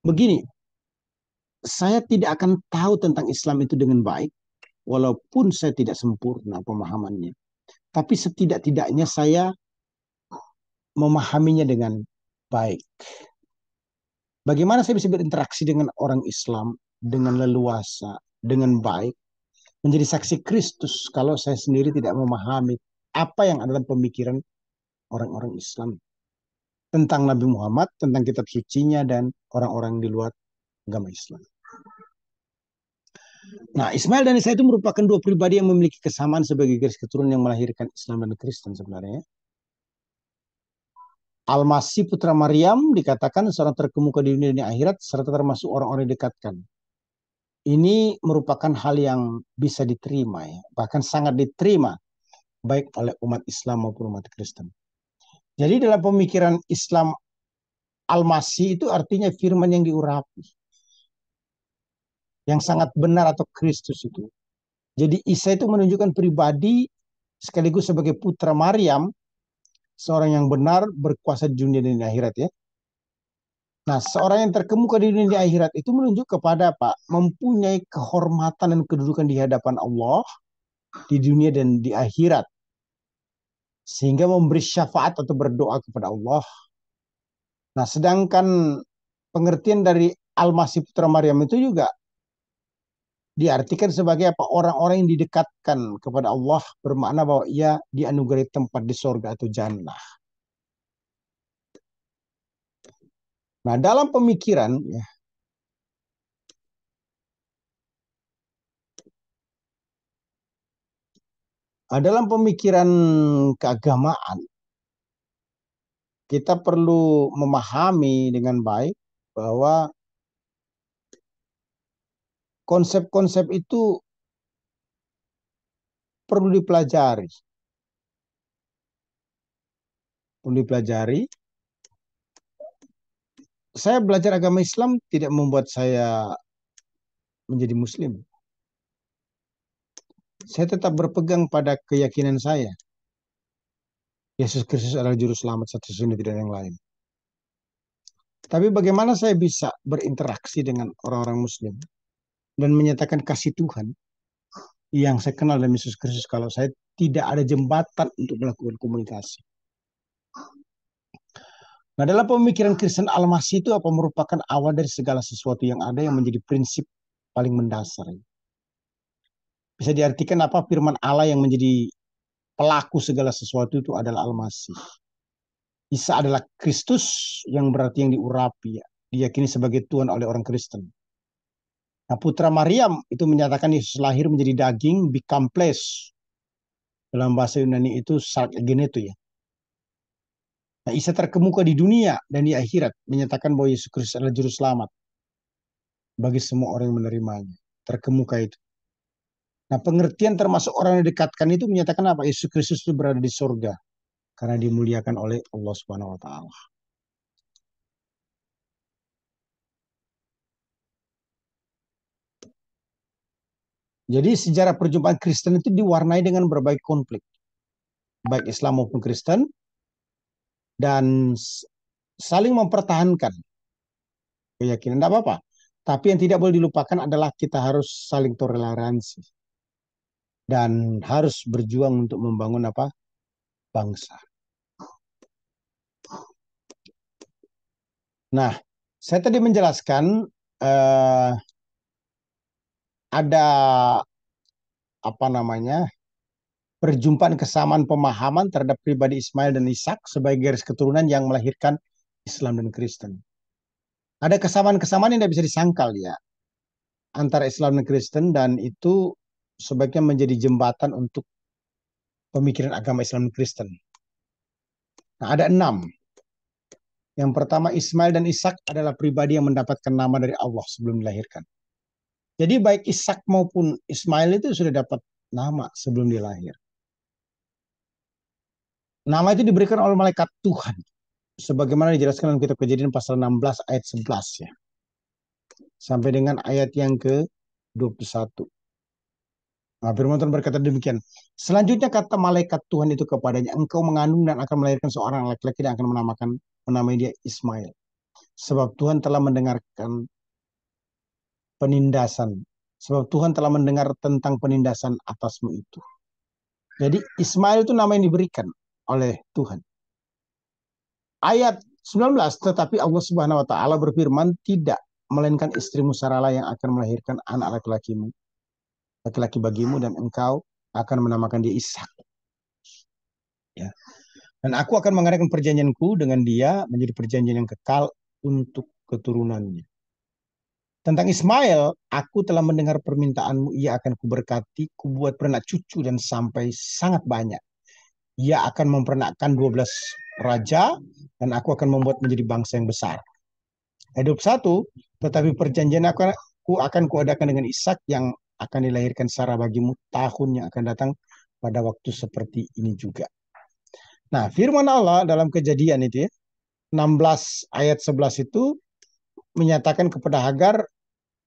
Begini, saya tidak akan tahu tentang Islam itu dengan baik, walaupun saya tidak sempurna pemahamannya. Tapi setidak-tidaknya saya memahaminya dengan baik. Bagaimana saya bisa berinteraksi dengan orang Islam dengan leluasa, dengan baik, menjadi saksi Kristus kalau saya sendiri tidak memahami apa yang ada dalam pemikiran orang-orang Islam tentang Nabi Muhammad, tentang kitab sucinya dan orang-orang di luar agama Islam. Nah, Ismail dan Isa itu merupakan dua pribadi yang memiliki kesamaan sebagai garis keturunan yang melahirkan Islam dan Kristen sebenarnya. Al-Masih putra Maryam dikatakan seorang terkemuka di dunia dan akhirat serta termasuk orang-orang yang dekatkan. Ini merupakan hal yang bisa diterima ya, bahkan sangat diterima baik oleh umat Islam maupun umat Kristen. Jadi dalam pemikiran Islam Al-Masih itu artinya firman yang diurapi. Yang sangat benar atau Kristus itu. Jadi Isa itu menunjukkan pribadi sekaligus sebagai putra Maryam, seorang yang benar berkuasa di dunia dan di akhirat ya. Nah, seorang yang terkemuka di dunia di akhirat itu menunjuk kepada apa? Mempunyai kehormatan dan kedudukan di hadapan Allah di dunia dan di akhirat sehingga memberi syafaat atau berdoa kepada Allah. Nah, sedangkan pengertian dari Al-Masih Putra Maryam itu juga diartikan sebagai apa orang-orang yang didekatkan kepada Allah bermakna bahwa ia dianugerahi tempat di sorga atau jannah. Nah, dalam pemikiran ya, Nah, dalam pemikiran keagamaan kita perlu memahami dengan baik bahwa konsep-konsep itu perlu dipelajari. Perlu dipelajari. Saya belajar agama Islam tidak membuat saya menjadi muslim saya tetap berpegang pada keyakinan saya. Yesus Kristus adalah juru selamat satu-satunya tidak ada yang lain. Tapi bagaimana saya bisa berinteraksi dengan orang-orang muslim dan menyatakan kasih Tuhan yang saya kenal dalam Yesus Kristus kalau saya tidak ada jembatan untuk melakukan komunikasi. Nah, dalam pemikiran Kristen Almasih itu apa merupakan awal dari segala sesuatu yang ada yang menjadi prinsip paling mendasar. Ya bisa diartikan apa firman Allah yang menjadi pelaku segala sesuatu itu adalah Al-Masih. Isa adalah Kristus yang berarti yang diurapi, ya. diyakini sebagai Tuhan oleh orang Kristen. Nah, putra Maryam itu menyatakan Yesus lahir menjadi daging, become flesh. Dalam bahasa Yunani itu sark itu ya. Nah, Isa terkemuka di dunia dan di akhirat menyatakan bahwa Yesus Kristus adalah juru selamat bagi semua orang yang menerimanya. Terkemuka itu. Nah, pengertian termasuk orang yang dekatkan itu menyatakan apa? Yesus Kristus itu berada di surga karena dimuliakan oleh Allah Subhanahu wa taala. Jadi sejarah perjumpaan Kristen itu diwarnai dengan berbagai konflik. Baik Islam maupun Kristen. Dan saling mempertahankan keyakinan. Tidak apa-apa. Tapi yang tidak boleh dilupakan adalah kita harus saling toleransi dan harus berjuang untuk membangun apa bangsa. Nah, saya tadi menjelaskan eh, ada apa namanya perjumpaan kesamaan pemahaman terhadap pribadi Ismail dan Ishak sebagai garis keturunan yang melahirkan Islam dan Kristen. Ada kesamaan-kesamaan yang tidak bisa disangkal ya antara Islam dan Kristen dan itu sebaiknya menjadi jembatan untuk pemikiran agama Islam Kristen. Nah, ada enam. Yang pertama, Ismail dan Ishak adalah pribadi yang mendapatkan nama dari Allah sebelum dilahirkan. Jadi baik Ishak maupun Ismail itu sudah dapat nama sebelum dilahir. Nama itu diberikan oleh malaikat Tuhan. Sebagaimana dijelaskan dalam kitab kejadian pasal 16 ayat 11 ya. Sampai dengan ayat yang ke 21. Nah, firman Tuhan berkata demikian. Selanjutnya kata malaikat Tuhan itu kepadanya, engkau mengandung dan akan melahirkan seorang laki-laki dan akan menamakan menamai dia Ismail. Sebab Tuhan telah mendengarkan penindasan. Sebab Tuhan telah mendengar tentang penindasan atasmu itu. Jadi Ismail itu nama yang diberikan oleh Tuhan. Ayat 19, tetapi Allah Subhanahu wa taala berfirman, "Tidak, melainkan istrimu Saralah yang akan melahirkan anak laki-lakimu laki-laki bagimu dan engkau akan menamakan dia Ishak. Ya. Dan aku akan mengadakan perjanjianku dengan dia menjadi perjanjian yang kekal untuk keturunannya. Tentang Ismail, aku telah mendengar permintaanmu, ia akan kuberkati, kubuat pernah cucu dan sampai sangat banyak. Ia akan mempernakkan 12 raja dan aku akan membuat menjadi bangsa yang besar. Hidup satu, tetapi perjanjian aku, aku akan kuadakan dengan Ishak yang akan dilahirkan Sarah bagimu tahun yang akan datang pada waktu seperti ini juga. Nah, firman Allah dalam kejadian itu ya, 16 ayat 11 itu menyatakan kepada Hagar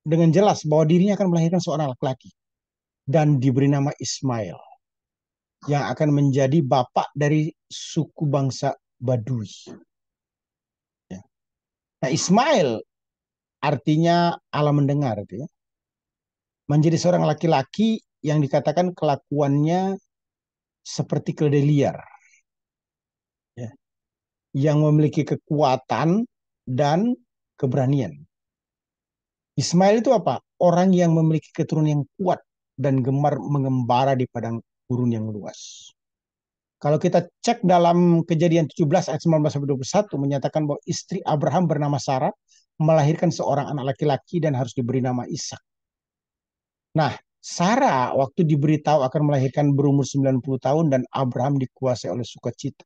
dengan jelas bahwa dirinya akan melahirkan seorang laki-laki dan diberi nama Ismail yang akan menjadi bapak dari suku bangsa Badui. Ya. Nah, Ismail artinya Allah mendengar ya menjadi seorang laki-laki yang dikatakan kelakuannya seperti keledai liar. Ya. Yang memiliki kekuatan dan keberanian. Ismail itu apa? Orang yang memiliki keturunan yang kuat dan gemar mengembara di padang gurun yang luas. Kalau kita cek dalam kejadian 17 ayat 19 sampai 21 menyatakan bahwa istri Abraham bernama Sarah melahirkan seorang anak laki-laki dan harus diberi nama Ishak. Nah, Sarah waktu diberitahu akan melahirkan berumur 90 tahun dan Abraham dikuasai oleh sukacita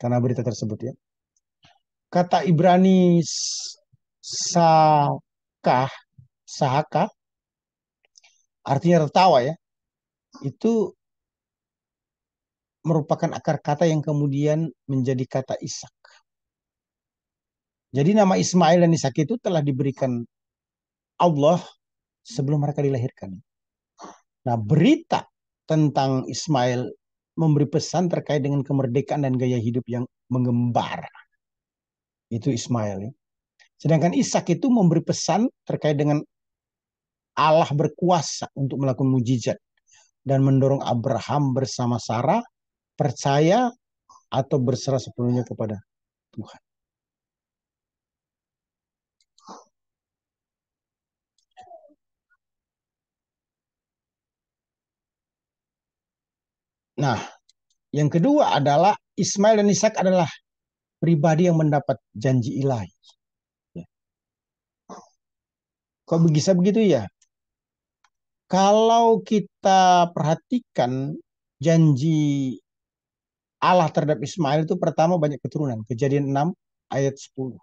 karena berita tersebut ya. Kata Ibrani sakah sahaka artinya tertawa ya. Itu merupakan akar kata yang kemudian menjadi kata Ishak. Jadi nama Ismail dan Ishak itu telah diberikan Allah sebelum mereka dilahirkan. Nah, berita tentang Ismail memberi pesan terkait dengan kemerdekaan dan gaya hidup yang mengembara. Itu Ismail. Ya. Sedangkan Ishak itu memberi pesan terkait dengan Allah berkuasa untuk melakukan mujizat dan mendorong Abraham bersama Sarah percaya atau berserah sepenuhnya kepada Tuhan. Nah, yang kedua adalah Ismail dan Ishak adalah pribadi yang mendapat janji ilahi. Ya. Kok bisa begitu ya? Kalau kita perhatikan janji Allah terhadap Ismail itu pertama banyak keturunan. Kejadian 6 ayat 10.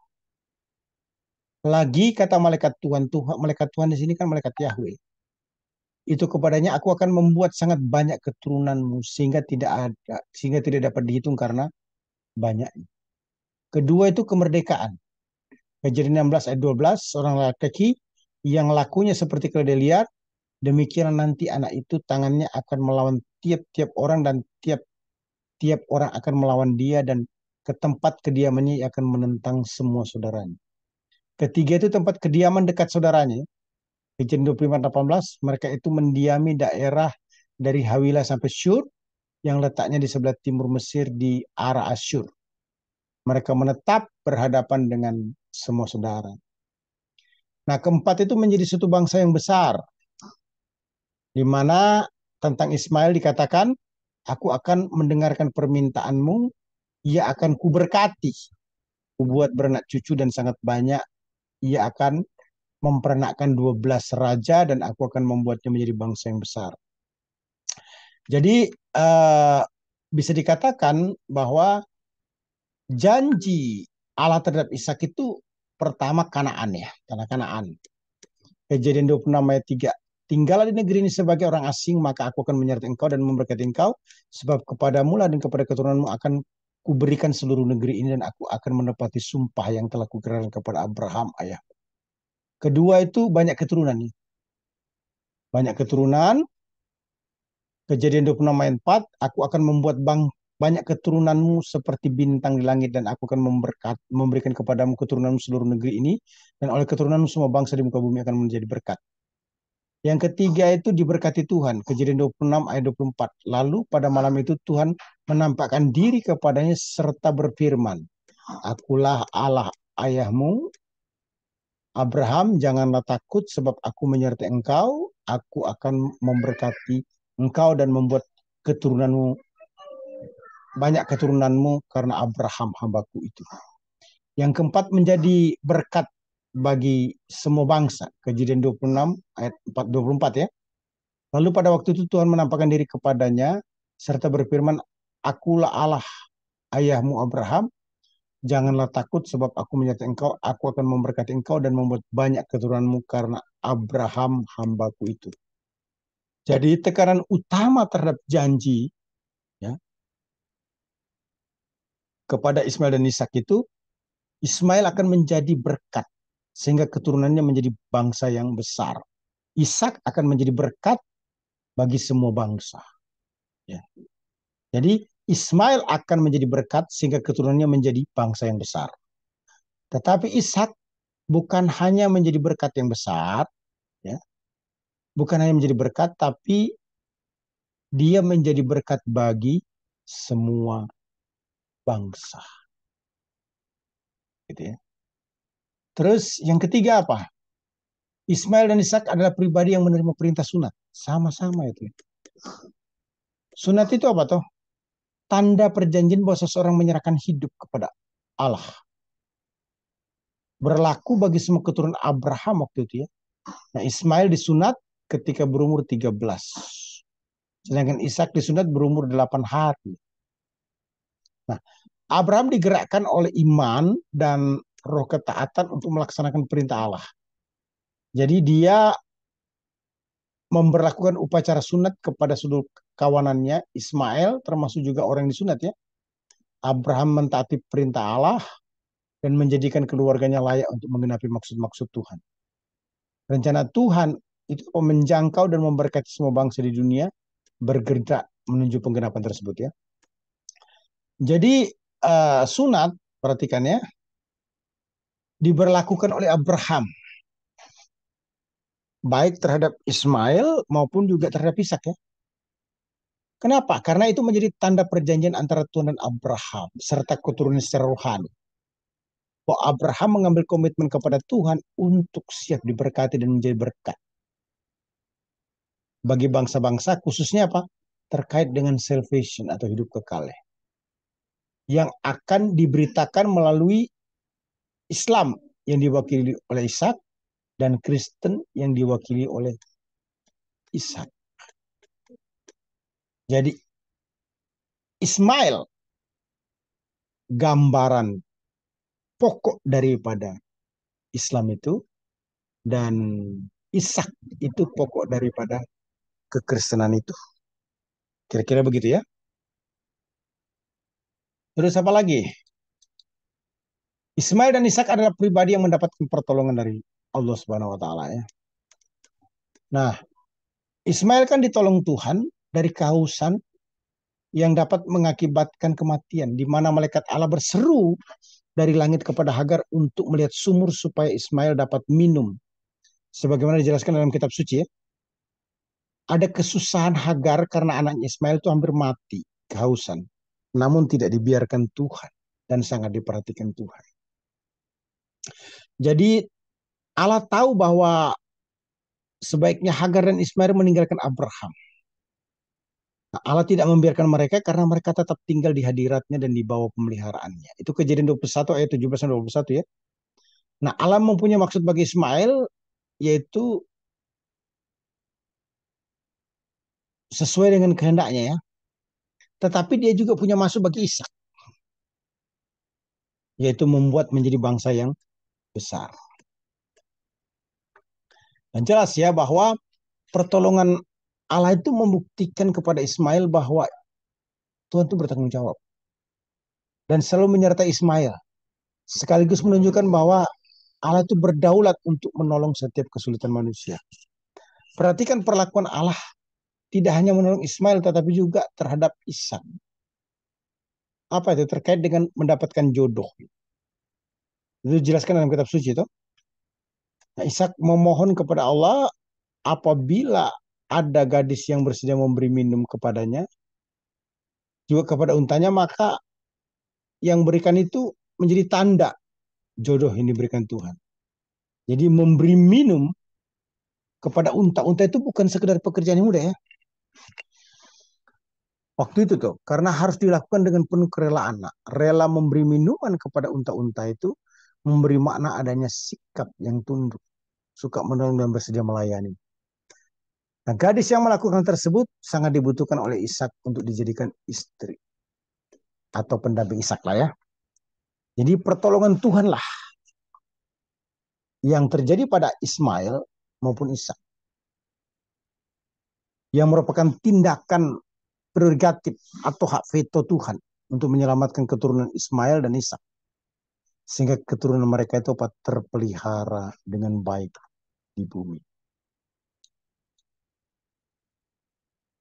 Lagi kata malaikat Tuhan, Tuhan malaikat Tuhan di sini kan malaikat Yahweh itu kepadanya aku akan membuat sangat banyak keturunanmu sehingga tidak ada sehingga tidak dapat dihitung karena banyak. Kedua itu kemerdekaan. Kejadian 16 ayat 12 seorang laki laki yang lakunya seperti keledai liar demikian nanti anak itu tangannya akan melawan tiap-tiap orang dan tiap-tiap orang akan melawan dia dan ke tempat kediamannya ia akan menentang semua saudaranya. Ketiga itu tempat kediaman dekat saudaranya Legend 2018, mereka itu mendiami daerah dari Hawila sampai Syur yang letaknya di sebelah timur Mesir di arah Asyur. Mereka menetap berhadapan dengan semua saudara. Nah, keempat itu menjadi satu bangsa yang besar. Di mana tentang Ismail dikatakan, aku akan mendengarkan permintaanmu, ia akan kuberkati. Kubuat beranak cucu dan sangat banyak, ia akan memperanakkan 12 raja dan aku akan membuatnya menjadi bangsa yang besar. Jadi uh, bisa dikatakan bahwa janji Allah terhadap Ishak itu pertama Kanaan ya, tanah Kanaan. Kejadian 26 ayat 3. Tinggallah di negeri ini sebagai orang asing, maka aku akan menyertai engkau dan memberkati engkau, sebab kepadamu lah dan kepada keturunanmu akan kuberikan seluruh negeri ini dan aku akan menepati sumpah yang telah kukirakan kepada Abraham ayahku. Kedua itu banyak keturunan nih. Banyak keturunan. Kejadian 26 ayat 4, aku akan membuat bang, banyak keturunanmu seperti bintang di langit dan aku akan memberkat, memberikan kepadamu keturunanmu seluruh negeri ini dan oleh keturunanmu semua bangsa di muka bumi akan menjadi berkat. Yang ketiga itu diberkati Tuhan, kejadian 26 ayat 24. Lalu pada malam itu Tuhan menampakkan diri kepadanya serta berfirman, Akulah Allah ayahmu, Abraham, janganlah takut sebab aku menyertai engkau, aku akan memberkati engkau dan membuat keturunanmu banyak keturunanmu karena Abraham hambaku itu. Yang keempat menjadi berkat bagi semua bangsa. Kejadian 26 ayat 4, 24 ya. Lalu pada waktu itu Tuhan menampakkan diri kepadanya serta berfirman, Akulah Allah ayahmu Abraham Janganlah takut sebab aku menyertai engkau, aku akan memberkati engkau dan membuat banyak keturunanmu karena Abraham hambaku itu. Jadi tekanan utama terhadap janji ya, kepada Ismail dan Ishak itu, Ismail akan menjadi berkat sehingga keturunannya menjadi bangsa yang besar. Ishak akan menjadi berkat bagi semua bangsa. Ya. Jadi Ismail akan menjadi berkat sehingga keturunannya menjadi bangsa yang besar. Tetapi Ishak bukan hanya menjadi berkat yang besar, ya. bukan hanya menjadi berkat, tapi dia menjadi berkat bagi semua bangsa. Gitu ya. Terus yang ketiga apa? Ismail dan Ishak adalah pribadi yang menerima perintah sunat. Sama-sama itu. Ya. Sunat itu apa toh? tanda perjanjian bahwa seseorang menyerahkan hidup kepada Allah. Berlaku bagi semua keturunan Abraham waktu itu ya. Nah Ismail disunat ketika berumur 13. Sedangkan Ishak disunat berumur 8 hari. Nah, Abraham digerakkan oleh iman dan roh ketaatan untuk melaksanakan perintah Allah. Jadi dia memperlakukan upacara sunat kepada seluruh kawanannya Ismail termasuk juga orang yang disunat ya. Abraham mentaati perintah Allah dan menjadikan keluarganya layak untuk menggenapi maksud-maksud Tuhan. Rencana Tuhan itu menjangkau dan memberkati semua bangsa di dunia bergerak menuju penggenapan tersebut ya. Jadi uh, sunat perhatikan ya diberlakukan oleh Abraham baik terhadap Ismail maupun juga terhadap Ishak ya. Kenapa? Karena itu menjadi tanda perjanjian antara Tuhan dan Abraham serta keturunan secara rohani. Bahwa Abraham mengambil komitmen kepada Tuhan untuk siap diberkati dan menjadi berkat. Bagi bangsa-bangsa khususnya apa? Terkait dengan salvation atau hidup kekal. Yang akan diberitakan melalui Islam yang diwakili oleh Ishak dan Kristen yang diwakili oleh Ishak. Jadi Ismail gambaran pokok daripada Islam itu dan Ishak itu pokok daripada kekristenan itu. Kira-kira begitu ya. Terus apa lagi? Ismail dan Ishak adalah pribadi yang mendapatkan pertolongan dari Allah Subhanahu wa taala ya. Nah, Ismail kan ditolong Tuhan dari kehausan yang dapat mengakibatkan kematian, di mana malaikat Allah berseru dari langit kepada Hagar untuk melihat sumur supaya Ismail dapat minum. Sebagaimana dijelaskan dalam kitab suci ya. Ada kesusahan Hagar karena anaknya Ismail itu hampir mati, kehausan. Namun tidak dibiarkan Tuhan dan sangat diperhatikan Tuhan. Jadi Allah tahu bahwa sebaiknya Hagar dan Ismail meninggalkan Abraham Nah, Allah tidak membiarkan mereka karena mereka tetap tinggal di hadiratnya dan di bawah pemeliharaannya. Itu kejadian 21 ayat 17 dan 21 ya. Nah Allah mempunyai maksud bagi Ismail yaitu sesuai dengan kehendaknya ya. Tetapi dia juga punya maksud bagi Ishak. Yaitu membuat menjadi bangsa yang besar. Dan jelas ya bahwa pertolongan Allah itu membuktikan kepada Ismail bahwa Tuhan itu bertanggung jawab. Dan selalu menyertai Ismail. Sekaligus menunjukkan bahwa Allah itu berdaulat untuk menolong setiap kesulitan manusia. Perhatikan perlakuan Allah tidak hanya menolong Ismail tetapi juga terhadap Ishak. Apa itu terkait dengan mendapatkan jodoh? Itu dijelaskan dalam kitab suci itu. Nah, Ishak memohon kepada Allah apabila ada gadis yang bersedia memberi minum kepadanya juga kepada untanya maka yang berikan itu menjadi tanda jodoh yang diberikan Tuhan. Jadi memberi minum kepada unta-unta itu bukan sekedar pekerjaan yang mudah ya. Waktu itu tuh, karena harus dilakukan dengan penuh kerelaan. Nah, rela memberi minuman kepada unta-unta itu memberi makna adanya sikap yang tunduk, suka menolong dan bersedia melayani. Nah, gadis yang melakukan tersebut sangat dibutuhkan oleh Ishak untuk dijadikan istri atau pendamping Ishak lah ya. Jadi pertolongan Tuhanlah yang terjadi pada Ismail maupun Ishak yang merupakan tindakan prerogatif atau hak veto Tuhan untuk menyelamatkan keturunan Ismail dan Ishak sehingga keturunan mereka itu dapat terpelihara dengan baik di bumi.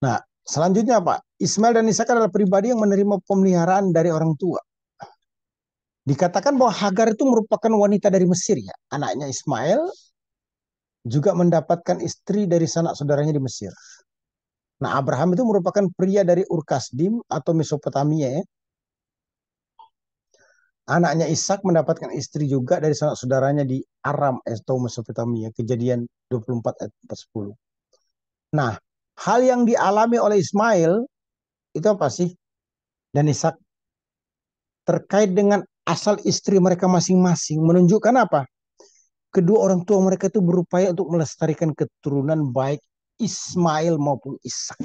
Nah, selanjutnya Pak, Ismail dan Ishak adalah pribadi yang menerima pemeliharaan dari orang tua. Dikatakan bahwa Hagar itu merupakan wanita dari Mesir ya. Anaknya Ismail juga mendapatkan istri dari sanak saudaranya di Mesir. Nah, Abraham itu merupakan pria dari Urkasdim atau Mesopotamia ya. Anaknya Ishak mendapatkan istri juga dari sanak saudaranya di Aram eh, atau Mesopotamia. Kejadian 24 ayat 10. Nah, hal yang dialami oleh Ismail itu apa sih? Dan Ishak terkait dengan asal istri mereka masing-masing menunjukkan apa? Kedua orang tua mereka itu berupaya untuk melestarikan keturunan baik Ismail maupun Ishak.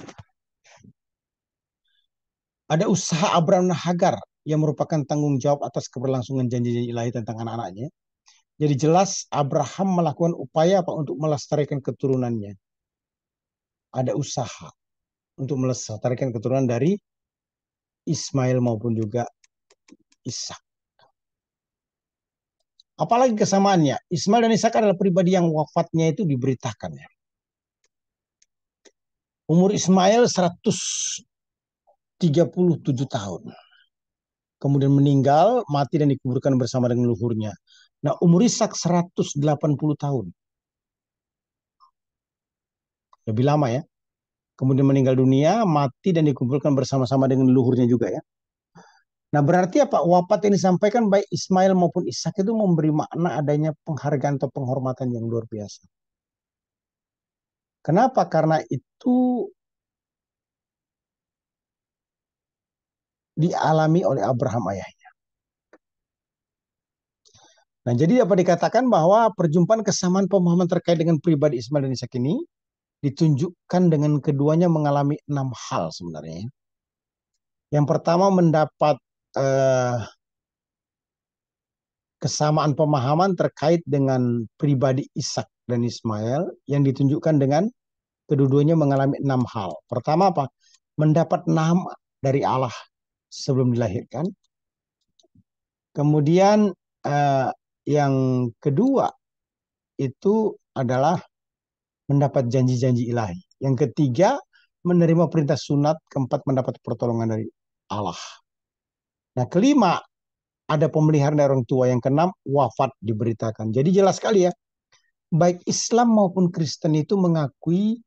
Ada usaha Abraham Hagar yang merupakan tanggung jawab atas keberlangsungan janji-janji ilahi tentang anak-anaknya. Jadi jelas Abraham melakukan upaya apa untuk melestarikan keturunannya ada usaha untuk melestarikan keturunan dari Ismail maupun juga Ishak. Apalagi kesamaannya, Ismail dan Ishak adalah pribadi yang wafatnya itu diberitakan ya. Umur Ismail 137 tahun. Kemudian meninggal, mati dan dikuburkan bersama dengan leluhurnya. Nah, umur Ishak 180 tahun lebih lama ya. Kemudian meninggal dunia, mati dan dikumpulkan bersama-sama dengan leluhurnya juga ya. Nah berarti apa? Wafat ini disampaikan baik Ismail maupun Ishak itu memberi makna adanya penghargaan atau penghormatan yang luar biasa. Kenapa? Karena itu dialami oleh Abraham ayahnya. Nah, jadi dapat dikatakan bahwa perjumpaan kesamaan pemahaman terkait dengan pribadi Ismail dan Ishak ini ditunjukkan dengan keduanya mengalami enam hal sebenarnya. Yang pertama mendapat eh, kesamaan pemahaman terkait dengan pribadi Ishak dan Ismail yang ditunjukkan dengan keduanya mengalami enam hal. Pertama apa? Mendapat nama dari Allah sebelum dilahirkan. Kemudian eh, yang kedua itu adalah mendapat janji-janji ilahi. Yang ketiga, menerima perintah sunat. Keempat, mendapat pertolongan dari Allah. Nah, kelima, ada pemeliharaan dari orang tua. Yang keenam, wafat diberitakan. Jadi jelas sekali ya, baik Islam maupun Kristen itu mengakui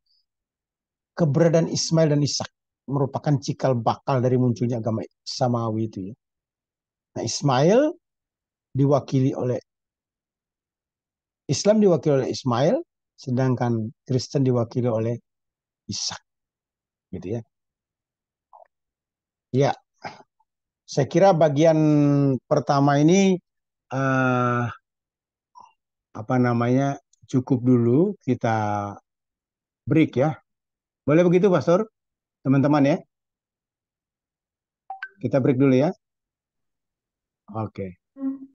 keberadaan Ismail dan Ishak merupakan cikal bakal dari munculnya agama samawi itu ya. Nah, Ismail diwakili oleh Islam diwakili oleh Ismail, sedangkan Kristen diwakili oleh Ishak. Gitu ya. Ya, saya kira bagian pertama ini uh, apa namanya cukup dulu kita break ya. Boleh begitu, Pastor? Teman-teman ya. Kita break dulu ya. Oke. Okay.